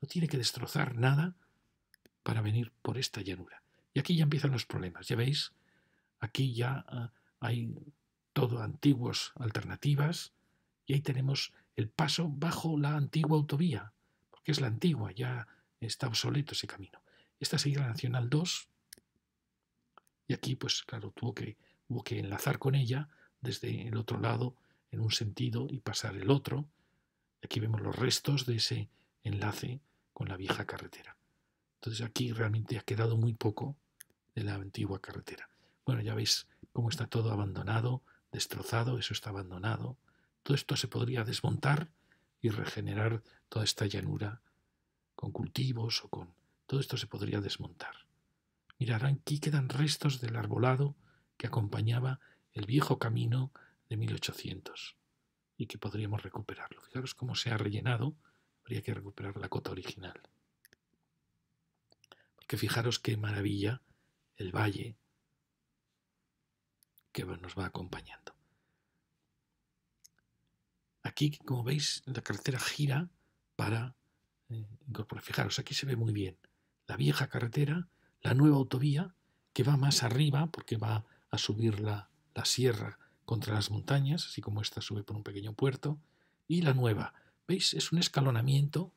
S1: No tiene que destrozar nada para venir por esta llanura. Y aquí ya empiezan los problemas. Ya veis, aquí ya ah, hay todo antiguos alternativas y ahí tenemos el paso bajo la antigua autovía, porque es la antigua, ya está obsoleto ese camino. Esta es la Nacional 2 y aquí, pues claro, tuvo que, hubo que enlazar con ella desde el otro lado en un sentido y pasar el otro. Aquí vemos los restos de ese enlace con la vieja carretera. Entonces aquí realmente ha quedado muy poco de la antigua carretera. Bueno, ya veis cómo está todo abandonado, destrozado, eso está abandonado. Todo esto se podría desmontar y regenerar toda esta llanura con cultivos o con... Todo esto se podría desmontar. Mirarán, aquí quedan restos del arbolado que acompañaba el viejo camino de 1800 y que podríamos recuperarlo. Fijaros cómo se ha rellenado, habría que recuperar la cota original. Porque fijaros qué maravilla el valle que nos va acompañando. Aquí, como veis, la carretera gira para eh, incorporar. Fijaros, aquí se ve muy bien la vieja carretera, la nueva autovía, que va más arriba porque va a subir la, la sierra contra las montañas, así como esta sube por un pequeño puerto, y la nueva. ¿Veis? Es un escalonamiento.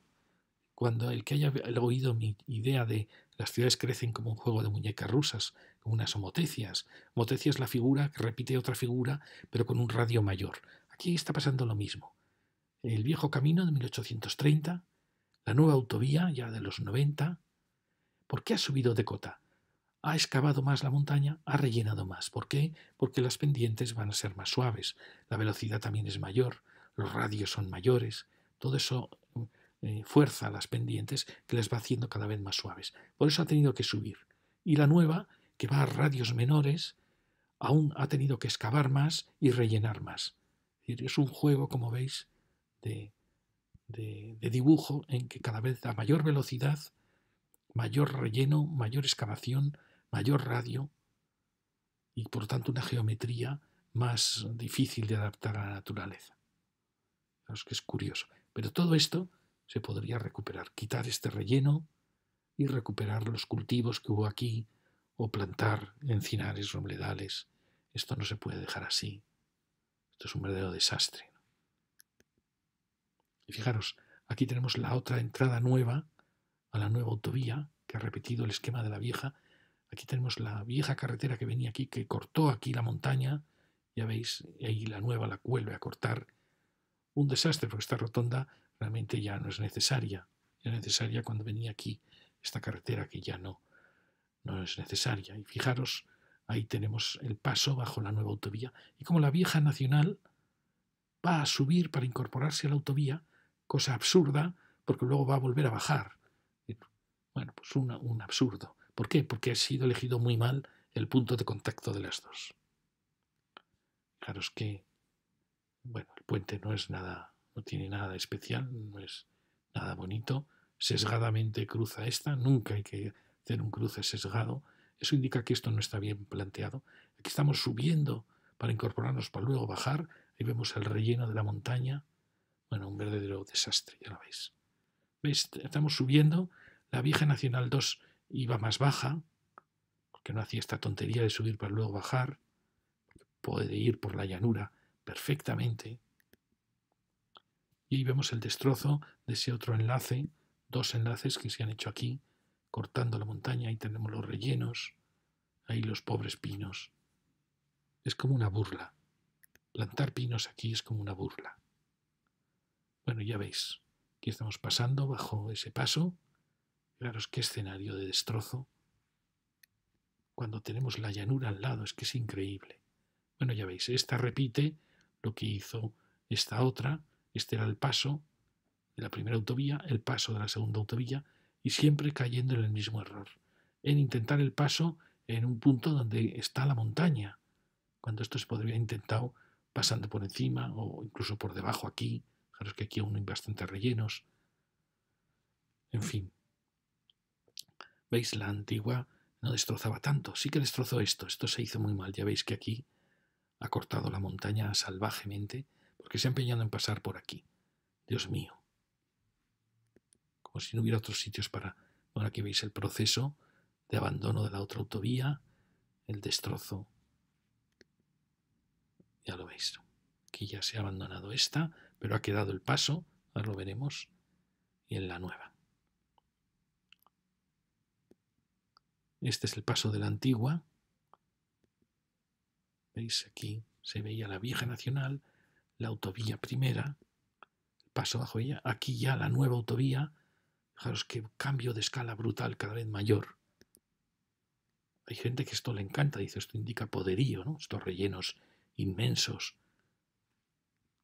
S1: Cuando el que haya oído mi idea de las ciudades crecen como un juego de muñecas rusas, como unas homotecias. Homotecia es la figura que repite otra figura, pero con un radio mayor. Aquí está pasando lo mismo. El viejo camino de 1830 la nueva autovía, ya de los 90, ¿por qué ha subido de cota? ha excavado más la montaña, ha rellenado más. ¿Por qué? Porque las pendientes van a ser más suaves, la velocidad también es mayor, los radios son mayores, todo eso eh, fuerza las pendientes que las va haciendo cada vez más suaves. Por eso ha tenido que subir. Y la nueva, que va a radios menores, aún ha tenido que excavar más y rellenar más. Es un juego, como veis, de de, dibujo en que cada vez a mayor velocidad, mayor relleno, mayor excavación, mayor radio y por tanto una geometría más difícil de adaptar a la naturaleza. Es que es curioso. Pero todo esto se podría recuperar, quitar este relleno y recuperar los cultivos que hubo aquí o plantar encinares, romledales Esto no se puede dejar así. Esto es un verdadero desastre. Y fijaros, aquí tenemos la otra entrada nueva a la nueva autovía, que ha repetido el esquema de la vieja. Aquí tenemos la vieja carretera que venía aquí, que cortó aquí la montaña. Ya veis, ahí la nueva la vuelve a cortar. Un desastre, porque esta rotonda realmente ya no es necesaria. es necesaria cuando venía aquí esta carretera que ya no, no es necesaria. Y fijaros, ahí tenemos el paso bajo la nueva autovía. Y como la vieja nacional va a subir para incorporarse a la autovía, cosa absurda, porque luego va a volver a bajar. Bueno, pues un absurdo. ¿Por qué? Porque ha sido elegido muy mal el punto de contacto de las dos. Fijaros que, bueno, el puente no es nada, no tiene nada especial, no es nada bonito. Sesgadamente cruza esta, nunca hay que hacer un cruce sesgado. Eso indica que esto no está bien planteado. Aquí estamos subiendo para incorporarnos para luego bajar. Ahí vemos el relleno de la montaña. Bueno, un verdadero desastre, ya lo veis. ¿Veis? Estamos subiendo. La vieja Nacional 2 iba más baja, porque no hacía esta tontería de subir para luego bajar. Puede ir por la llanura perfectamente. Y ahí vemos el destrozo de ese otro enlace, dos enlaces que se han hecho aquí, cortando la montaña. Ahí tenemos los rellenos, ahí los pobres pinos. Es como una burla. Plantar pinos aquí es como una burla. Bueno, ya veis, aquí estamos pasando bajo ese paso. Claro qué escenario de destrozo. Cuando tenemos la llanura al lado, es que es increíble. Bueno, ya veis, esta repite lo que hizo esta otra. Este era el paso de la primera autovía, el paso de la segunda autovía, y siempre cayendo en el mismo error, en intentar el paso en un punto donde está la montaña, cuando esto se podría haber intentado pasando por encima o incluso por debajo aquí, Fijaros que aquí aún hay bastantes rellenos. En fin. ¿Veis? La antigua no destrozaba tanto. Sí que destrozó esto. Esto se hizo muy mal. Ya veis que aquí ha cortado la montaña salvajemente porque se ha empeñado en pasar por aquí. Dios mío. Como si no hubiera otros sitios para... Bueno, aquí veis el proceso de abandono de la otra autovía, el destrozo. Ya lo veis. Aquí ya se ha abandonado esta pero ha quedado el paso, ahora lo veremos, y en la nueva. Este es el paso de la antigua. ¿Veis? Aquí se veía la vieja nacional, la autovía primera, el paso bajo ella. Aquí ya la nueva autovía. Fijaros qué cambio de escala brutal, cada vez mayor. Hay gente que esto le encanta, dice, esto indica poderío, Estos rellenos inmensos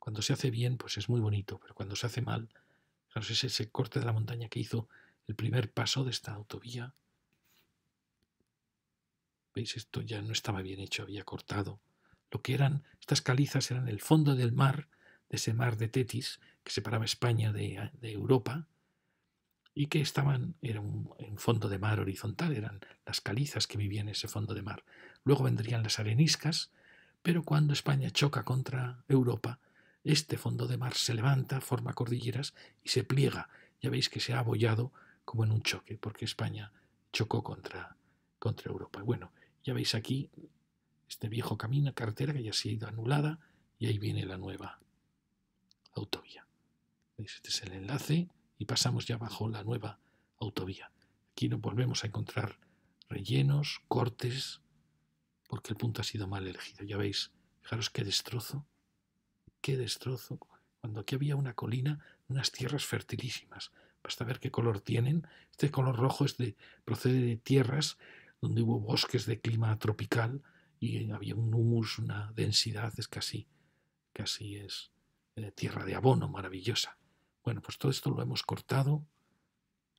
S1: cuando se hace bien, pues es muy bonito, pero cuando se hace mal, claro, es ese corte de la montaña que hizo el primer paso de esta autovía. ¿Veis? Esto ya no estaba bien hecho, había cortado. Lo que eran, estas calizas eran el fondo del mar, de ese mar de Tetis, que separaba España de, Europa, y que estaban, en un, fondo de mar horizontal, eran las calizas que vivían ese fondo de mar. Luego vendrían las areniscas, pero cuando España choca contra Europa, este fondo de mar se levanta, forma cordilleras y se pliega. Ya veis que se ha abollado como en un choque, porque España chocó contra, contra Europa. Bueno, ya veis aquí este viejo camino, carretera que ya se ha ido anulada y ahí viene la nueva autovía. Este es el enlace y pasamos ya bajo la nueva autovía. Aquí nos volvemos a encontrar rellenos, cortes, porque el punto ha sido mal elegido. Ya veis, fijaros qué destrozo qué destrozo, cuando aquí había una colina, unas tierras fertilísimas. Basta ver qué color tienen. Este color rojo es de, procede de tierras donde hubo bosques de clima tropical y había un humus, una densidad, es casi, casi es eh, tierra de abono maravillosa. Bueno, pues todo esto lo hemos cortado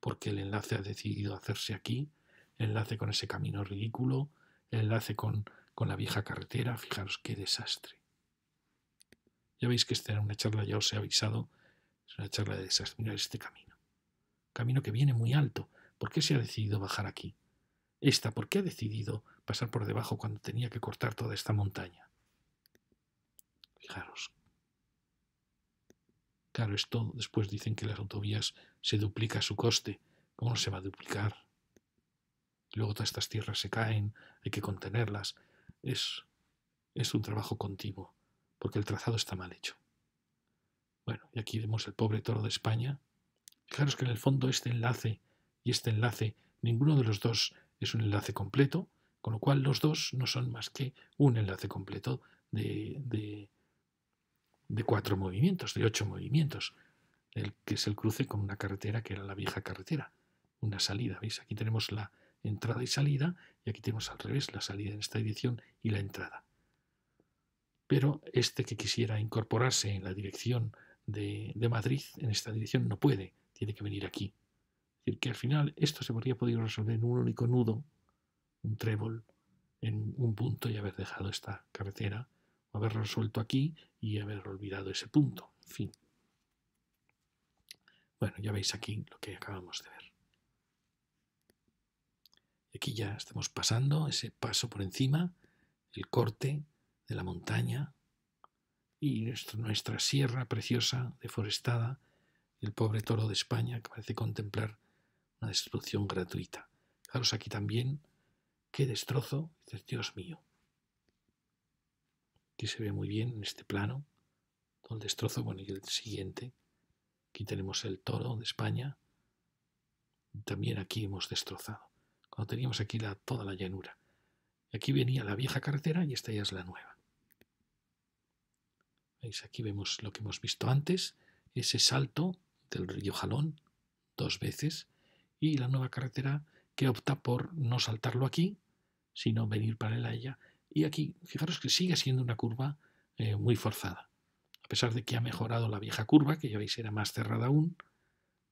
S1: porque el enlace ha decidido hacerse aquí, el enlace con ese camino ridículo, el enlace con la vieja carretera, fijaros qué desastre. Ya veis que esta era una charla, ya os he avisado, es una charla de desastre. este camino. Camino que viene muy alto. ¿Por qué se ha decidido bajar aquí? Esta, ¿por qué ha decidido pasar por debajo cuando tenía que cortar toda esta montaña? Fijaros. Claro, esto después dicen que las autovías se duplica su coste. ¿Cómo no se va a duplicar? Luego todas estas tierras se caen, hay que contenerlas. Es, es un trabajo continuo porque el trazado está mal hecho. Bueno, y aquí vemos el pobre toro de España. Fijaros que en el fondo este enlace y este enlace, ninguno de los dos es un enlace completo, con lo cual los dos no son más que un enlace completo de, cuatro movimientos, de ocho movimientos, el que es el cruce con una carretera que era la vieja carretera, una salida. ¿Veis? Aquí tenemos la entrada y salida y aquí tenemos al revés la salida en esta dirección y la entrada pero este que quisiera incorporarse en la dirección de, Madrid, en esta dirección, no puede, tiene que venir aquí. Es decir, que al final esto se habría podido resolver en un único nudo, un trébol, en un punto y haber dejado esta carretera, o haberlo resuelto aquí y haber olvidado ese punto. En fin. Bueno, ya veis aquí lo que acabamos de ver. Aquí ya estamos pasando ese paso por encima, el corte de la montaña y nuestra sierra preciosa, deforestada, el pobre toro de España que parece contemplar una destrucción gratuita. Fijaros aquí también, qué destrozo, Dios mío. Aquí se ve muy bien en este plano, todo el destrozo, bueno, y el siguiente. Aquí tenemos el toro de España. También aquí hemos destrozado. Cuando teníamos aquí toda la llanura. Aquí venía la vieja carretera y esta ya es la nueva. Aquí vemos lo que hemos visto antes, ese salto del río Jalón dos veces y la nueva carretera que opta por no saltarlo aquí, sino venir paralela a ella. Y aquí, fijaros que sigue siendo una curva eh, muy forzada, a pesar de que ha mejorado la vieja curva, que ya veis era más cerrada aún,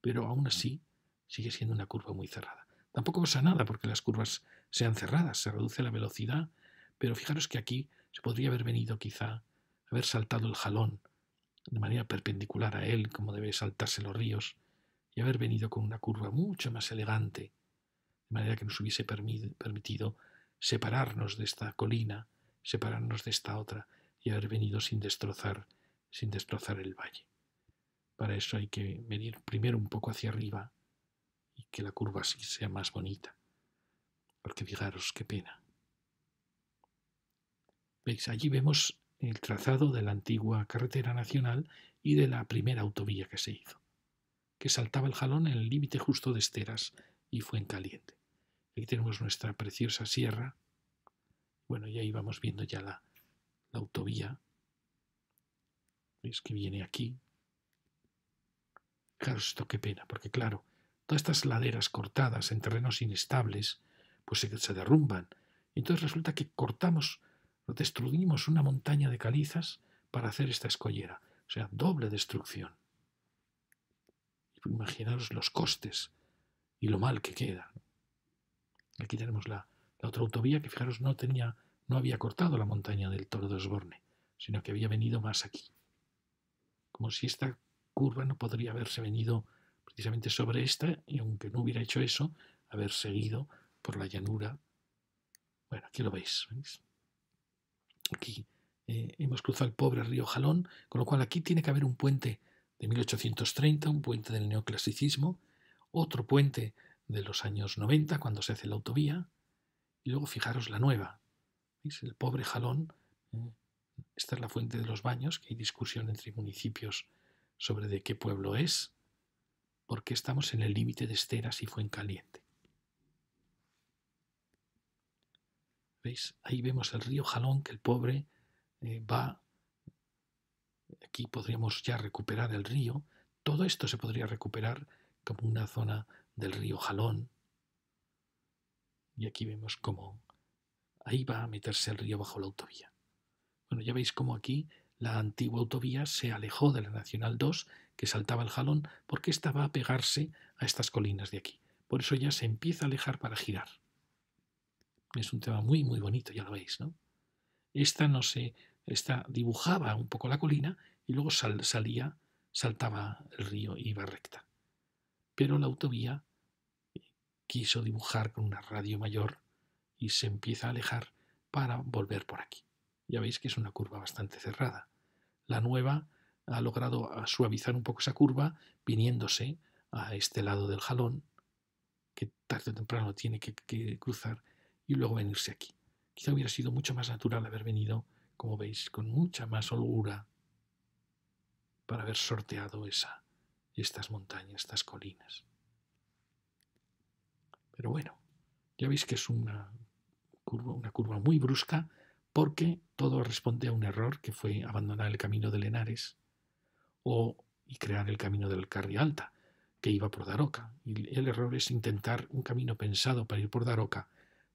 S1: pero aún así sigue siendo una curva muy cerrada. Tampoco pasa nada porque las curvas sean cerradas, se reduce la velocidad, pero fijaros que aquí se podría haber venido quizá haber saltado el jalón de manera perpendicular a él, como debe saltarse los ríos, y haber venido con una curva mucho más elegante, de manera que nos hubiese permitido separarnos de esta colina, separarnos de esta otra, y haber venido sin destrozar, sin destrozar el valle. Para eso hay que venir primero un poco hacia arriba y que la curva así sea más bonita. Porque fijaros qué pena. ¿Veis? Allí vemos el trazado de la antigua carretera nacional y de la primera autovía que se hizo, que saltaba el jalón en el límite justo de Esteras y fue en caliente. Aquí tenemos nuestra preciosa sierra. Bueno, y ahí vamos viendo ya la, autovía. ¿Veis que viene aquí? Claro, esto qué pena, porque claro, todas estas laderas cortadas en terrenos inestables, pues se, se derrumban. Entonces resulta que cortamos destruimos una montaña de calizas para hacer esta escollera. O sea, doble destrucción. Imaginaros los costes y lo mal que queda. Aquí tenemos la, otra autovía que, fijaros, no, tenía, no había cortado la montaña del Toro de Osborne, sino que había venido más aquí. Como si esta curva no podría haberse venido precisamente sobre esta, y aunque no hubiera hecho eso, haber seguido por la llanura. Bueno, aquí lo veis. ¿veis? aquí eh, hemos cruzado el pobre río Jalón, con lo cual aquí tiene que haber un puente de 1830, un puente del neoclasicismo, otro puente de los años 90, cuando se hace la autovía, y luego fijaros la nueva. El pobre Jalón, eh, esta es la fuente de los baños, que hay discusión entre municipios sobre de qué pueblo es, porque estamos en el límite de Esteras y fue caliente. Ahí vemos el río Jalón que el pobre eh, va. Aquí podríamos ya recuperar el río. Todo esto se podría recuperar como una zona del río Jalón. Y aquí vemos cómo ahí va a meterse el río bajo la autovía. Bueno, ya veis cómo aquí la antigua autovía se alejó de la Nacional 2 que saltaba el jalón porque esta va a pegarse a estas colinas de aquí. Por eso ya se empieza a alejar para girar. Es un tema muy, muy bonito, ya lo veis, ¿no? Esta no se, esta dibujaba un poco la colina y luego salía, saltaba el río y iba recta. Pero la autovía quiso dibujar con una radio mayor y se empieza a alejar para volver por aquí. Ya veis que es una curva bastante cerrada. La nueva ha logrado ah, suavizar un poco esa curva viniéndose a este lado del jalón que tarde o temprano tiene que cruzar y luego venirse aquí. Quizá hubiera sido mucho más natural haber venido, como veis, con mucha más holgura para haber sorteado esa, estas montañas, estas colinas. Pero bueno, ya veis que es una curva, una curva muy brusca porque todo responde a un error que fue abandonar el camino de Lenares o, y crear el camino del Carri Alta, que iba por Daroca. Y el error es intentar un camino pensado para ir por Daroca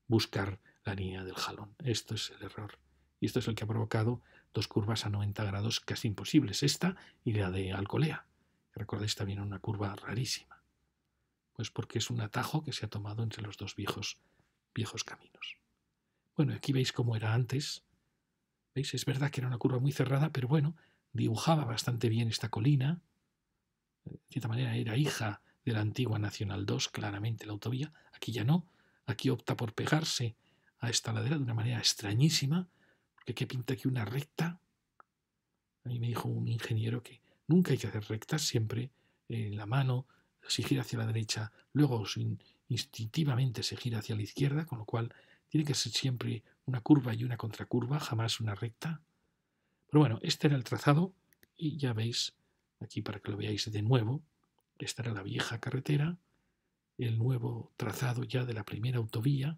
S1: buscar la línea del jalón. Esto es el error. Y esto es el que ha provocado dos curvas a 90 grados casi imposibles, esta y la de Alcolea. Recordáis también una curva rarísima. Pues porque es un atajo que se ha tomado entre los dos viejos, viejos caminos. Bueno, aquí veis cómo era antes. ¿Veis? Es verdad que era una curva muy cerrada, pero bueno, dibujaba bastante bien esta colina. De cierta manera era hija de la antigua Nacional 2, claramente la autovía. Aquí ya no, Aquí opta por pegarse a esta ladera de una manera extrañísima, porque ¿qué pinta aquí una recta? A mí me dijo un ingeniero que nunca hay que hacer rectas, siempre en eh, la mano, se gira hacia la derecha, luego sin, instintivamente se gira hacia la izquierda, con lo cual tiene que ser siempre una curva y una contracurva, jamás una recta. Pero bueno, este era el trazado y ya veis aquí para que lo veáis de nuevo, esta era la vieja carretera el nuevo trazado ya de la primera autovía,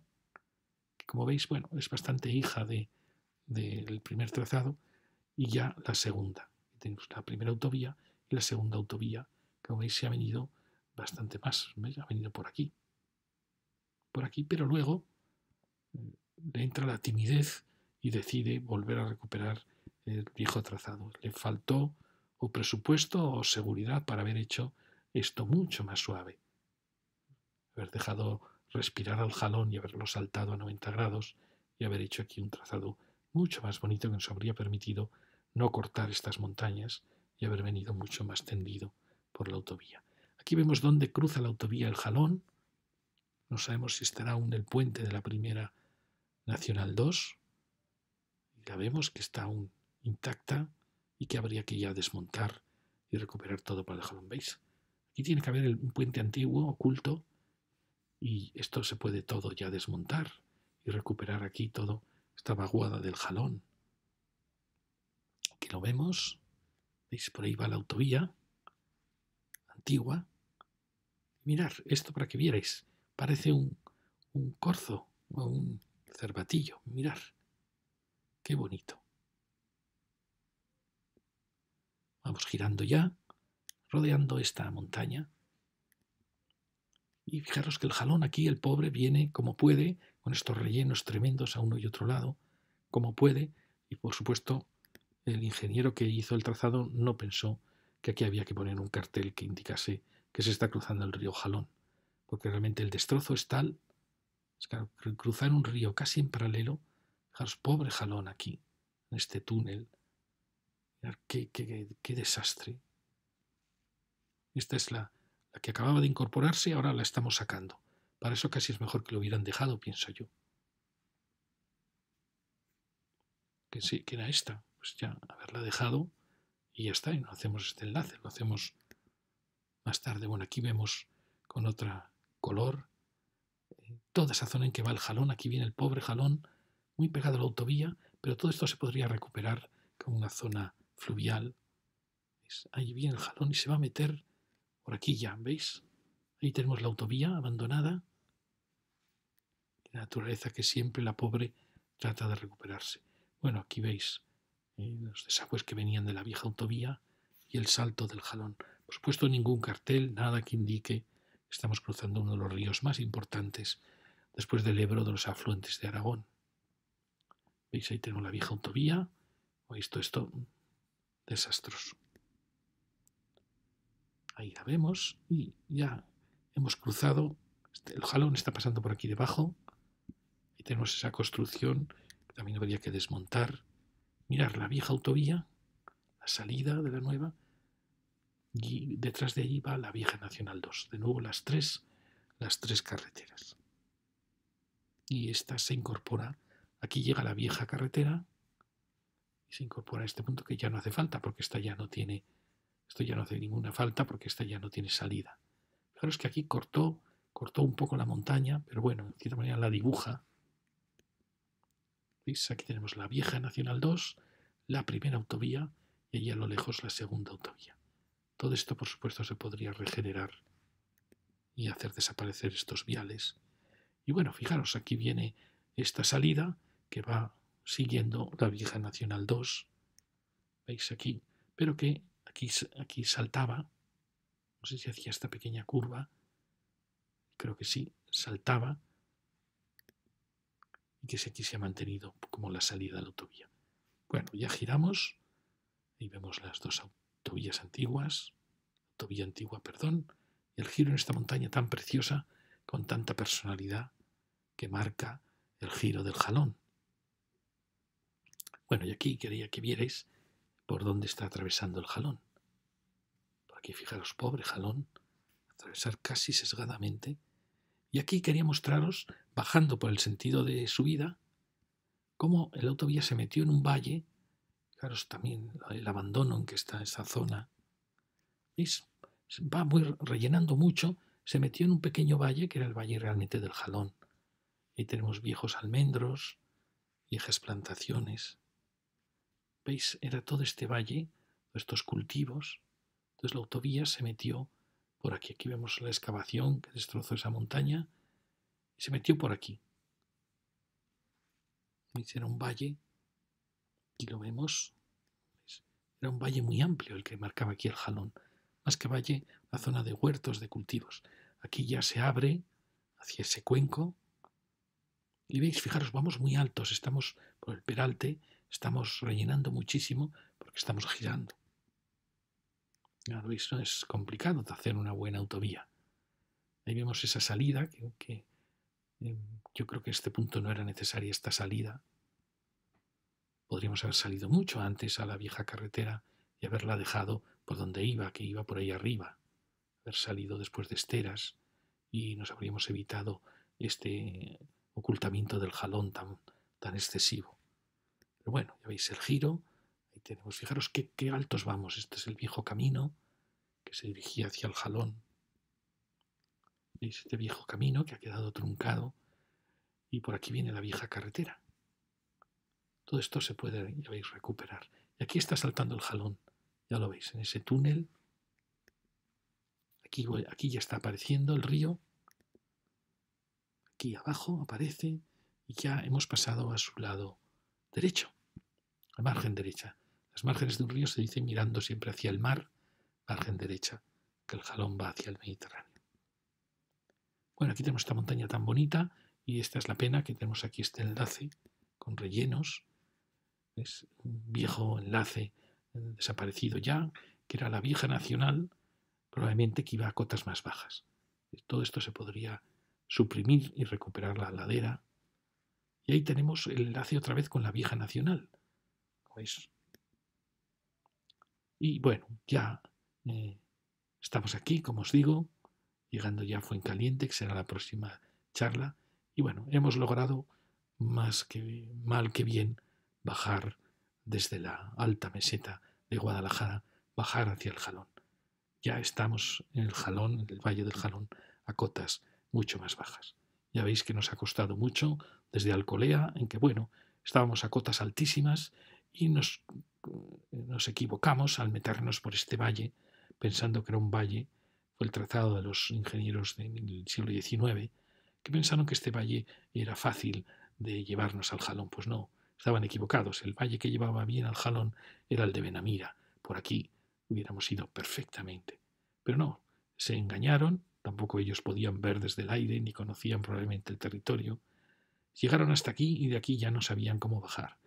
S1: que como veis, bueno, es bastante hija del primer trazado, y ya la segunda. Tenemos la primera autovía y la segunda autovía, que como veis se ha venido bastante más, ha venido por aquí, por aquí, pero luego mm, le entra la timidez y decide volver a recuperar el viejo trazado. Le faltó o presupuesto o seguridad para haber hecho esto mucho más suave haber dejado respirar al jalón y haberlo saltado a 90 grados y haber hecho aquí un trazado mucho más bonito que nos habría permitido no cortar estas montañas y haber venido mucho más tendido por la autovía. Aquí vemos dónde cruza la autovía el jalón. No sabemos si estará aún el puente de la primera Nacional 2. Ya vemos que está aún intacta y que habría que ya desmontar y recuperar todo para el jalón. ¿Veis? Aquí tiene que haber un puente antiguo, oculto, y esto se puede todo ya desmontar y recuperar aquí todo esta vaguada del jalón. Aquí lo vemos. ¿Veis? Por ahí va la autovía antigua. Mirad, esto para que vierais. Parece un, un corzo o un cervatillo. Mirad. Qué bonito. Vamos girando ya, rodeando esta montaña. Y fijaros que el jalón aquí, el pobre, viene como puede, con estos rellenos tremendos a uno y otro lado, como puede, y por supuesto el ingeniero que hizo el trazado no pensó que aquí había que poner un cartel que indicase que se está cruzando el río Jalón, porque realmente el destrozo es tal, cruzar un río casi en paralelo, fijaros, pobre Jalón aquí, en este túnel, qué, qué desastre. Esta es la, la que acababa de incorporarse ahora la estamos sacando. Para eso casi es mejor que lo hubieran dejado, pienso yo. Que, sí, que era esta. Pues ya, haberla dejado y ya está. Y no hacemos este enlace, lo hacemos más tarde. Bueno, aquí vemos con otra color eh, toda esa zona en que va el jalón. Aquí viene el pobre jalón, muy pegado a la autovía, pero todo esto se podría recuperar con una zona fluvial. Ahí viene el jalón y se va a meter por aquí ya, ¿veis? Ahí tenemos la autovía abandonada. La naturaleza que siempre la pobre trata de recuperarse. Bueno, aquí veis eh, los desagües que venían de la vieja autovía y el salto del jalón. Por supuesto, ningún cartel, nada que indique que estamos cruzando uno de los ríos más importantes después del Ebro de los afluentes de Aragón. ¿Veis? Ahí tenemos la vieja autovía. ¿Veis todo esto? Desastroso. Ahí la vemos y ya hemos cruzado. Este, el jalón está pasando por aquí debajo. Y tenemos esa construcción que también habría que desmontar. Mirar la vieja autovía, la salida de la nueva. Y detrás de ahí va la vieja Nacional 2. De nuevo las tres, las tres carreteras. Y esta se incorpora. Aquí llega la vieja carretera y se incorpora a este punto que ya no hace falta porque esta ya no tiene esto ya no hace ninguna falta porque esta ya no tiene salida. Fijaros que aquí cortó, cortó un poco la montaña, pero bueno, de cierta manera la dibuja. ¿Veis? Aquí tenemos la vieja Nacional 2, la primera autovía y allí a lo lejos la segunda autovía. Todo esto, por supuesto, se podría regenerar y hacer desaparecer estos viales. Y bueno, fijaros, aquí viene esta salida que va siguiendo la vieja Nacional 2, veis aquí, pero que aquí, saltaba, no sé si hacía esta pequeña curva, creo que sí, saltaba, y que aquí se ha mantenido como la salida de la autovía. Bueno, ya giramos y vemos las dos autovías antiguas, autovía antigua, perdón, y el giro en esta montaña tan preciosa, con tanta personalidad, que marca el giro del jalón. Bueno, y aquí quería que vierais por dónde está atravesando el jalón. Aquí fijaros, pobre jalón, atravesar casi sesgadamente. Y aquí quería mostraros, bajando por el sentido de subida, cómo el autovía se metió en un valle. Fijaros también el abandono en que está esa zona. ¿Veis? Va muy rellenando mucho. Se metió en un pequeño valle, que era el valle realmente del jalón. Ahí tenemos viejos almendros, viejas plantaciones. ¿Veis? Era todo este valle, estos cultivos. Entonces la autovía se metió por aquí. Aquí vemos la excavación que destrozó esa montaña y se metió por aquí. Era un valle y lo vemos. Era un valle muy amplio el que marcaba aquí el jalón. Más que valle, la zona de huertos, de cultivos. Aquí ya se abre hacia ese cuenco. Y veis, fijaros, vamos muy altos. Estamos por el peralte, estamos rellenando muchísimo porque estamos girando es complicado de hacer una buena autovía. Ahí vemos esa salida, que, em, yo creo que este punto no era necesaria esta salida. Podríamos haber salido mucho antes a la vieja carretera y haberla dejado por donde iba, que iba por ahí arriba. Haber salido después de esteras y nos habríamos evitado este ocultamiento del jalón tan, tan excesivo. Pero bueno, ya veis el giro, fijaros qué, altos vamos, este es el viejo camino que se dirigía hacia el jalón, ¿Veis? este viejo camino que ha quedado truncado y por aquí viene la vieja carretera. Todo esto se puede, ya veis, recuperar. Y aquí está saltando el jalón, ya lo veis, en ese túnel. Aquí, aquí ya está apareciendo el río. Aquí abajo aparece y ya hemos pasado a su lado derecho, a margen derecha márgenes de un río se dice mirando siempre hacia el mar, margen derecha, que el jalón va hacia el Mediterráneo. Bueno, aquí tenemos esta montaña tan bonita y esta es la pena que tenemos aquí este enlace con rellenos. Es un viejo enlace eh, desaparecido ya, que era la vieja nacional, probablemente que iba a cotas más bajas. Todo esto se podría suprimir y recuperar la ladera. Y ahí tenemos el enlace otra vez con la vieja nacional. Y bueno, ya eh, estamos aquí, como os digo, llegando ya a Fuencaliente, que será la próxima charla. Y bueno, hemos logrado más que mal que bien bajar desde la alta meseta de Guadalajara, bajar hacia el Jalón. Ya estamos en el Jalón, en el Valle del Jalón, a cotas mucho más bajas. Ya veis que nos ha costado mucho desde Alcolea, en que bueno, estábamos a cotas altísimas y nos nos equivocamos al meternos por este valle, pensando que era un valle, fue el trazado de los ingenieros del siglo XIX, que pensaron que este valle era fácil de llevarnos al jalón. Pues no, estaban equivocados. El valle que llevaba bien al jalón era el de Benamira. Por aquí hubiéramos ido perfectamente. Pero no, se engañaron, tampoco ellos podían ver desde el aire ni conocían probablemente el territorio. Llegaron hasta aquí y de aquí ya no sabían cómo bajar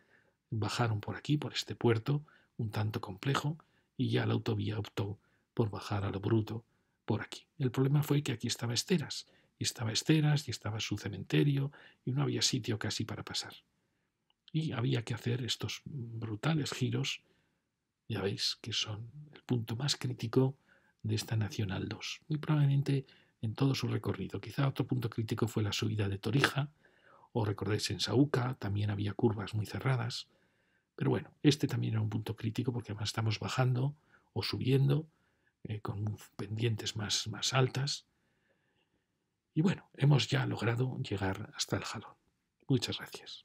S1: bajaron por aquí, por este puerto, un tanto complejo, y ya la autovía optó por bajar a lo bruto por aquí. El problema fue que aquí estaba Esteras, y estaba Esteras, y estaba su cementerio, y no había sitio casi para pasar. Y había que hacer estos brutales giros, ya veis que son el punto más crítico de esta Nacional 2. Muy probablemente en todo su recorrido. Quizá otro punto crítico fue la subida de Torija, o recordéis en Sauca también había curvas muy cerradas. Pero bueno, este también era un punto crítico porque además estamos bajando o subiendo eh, con pendientes más, más altas. Y bueno, hemos ya logrado llegar hasta el jalón. Muchas gracias.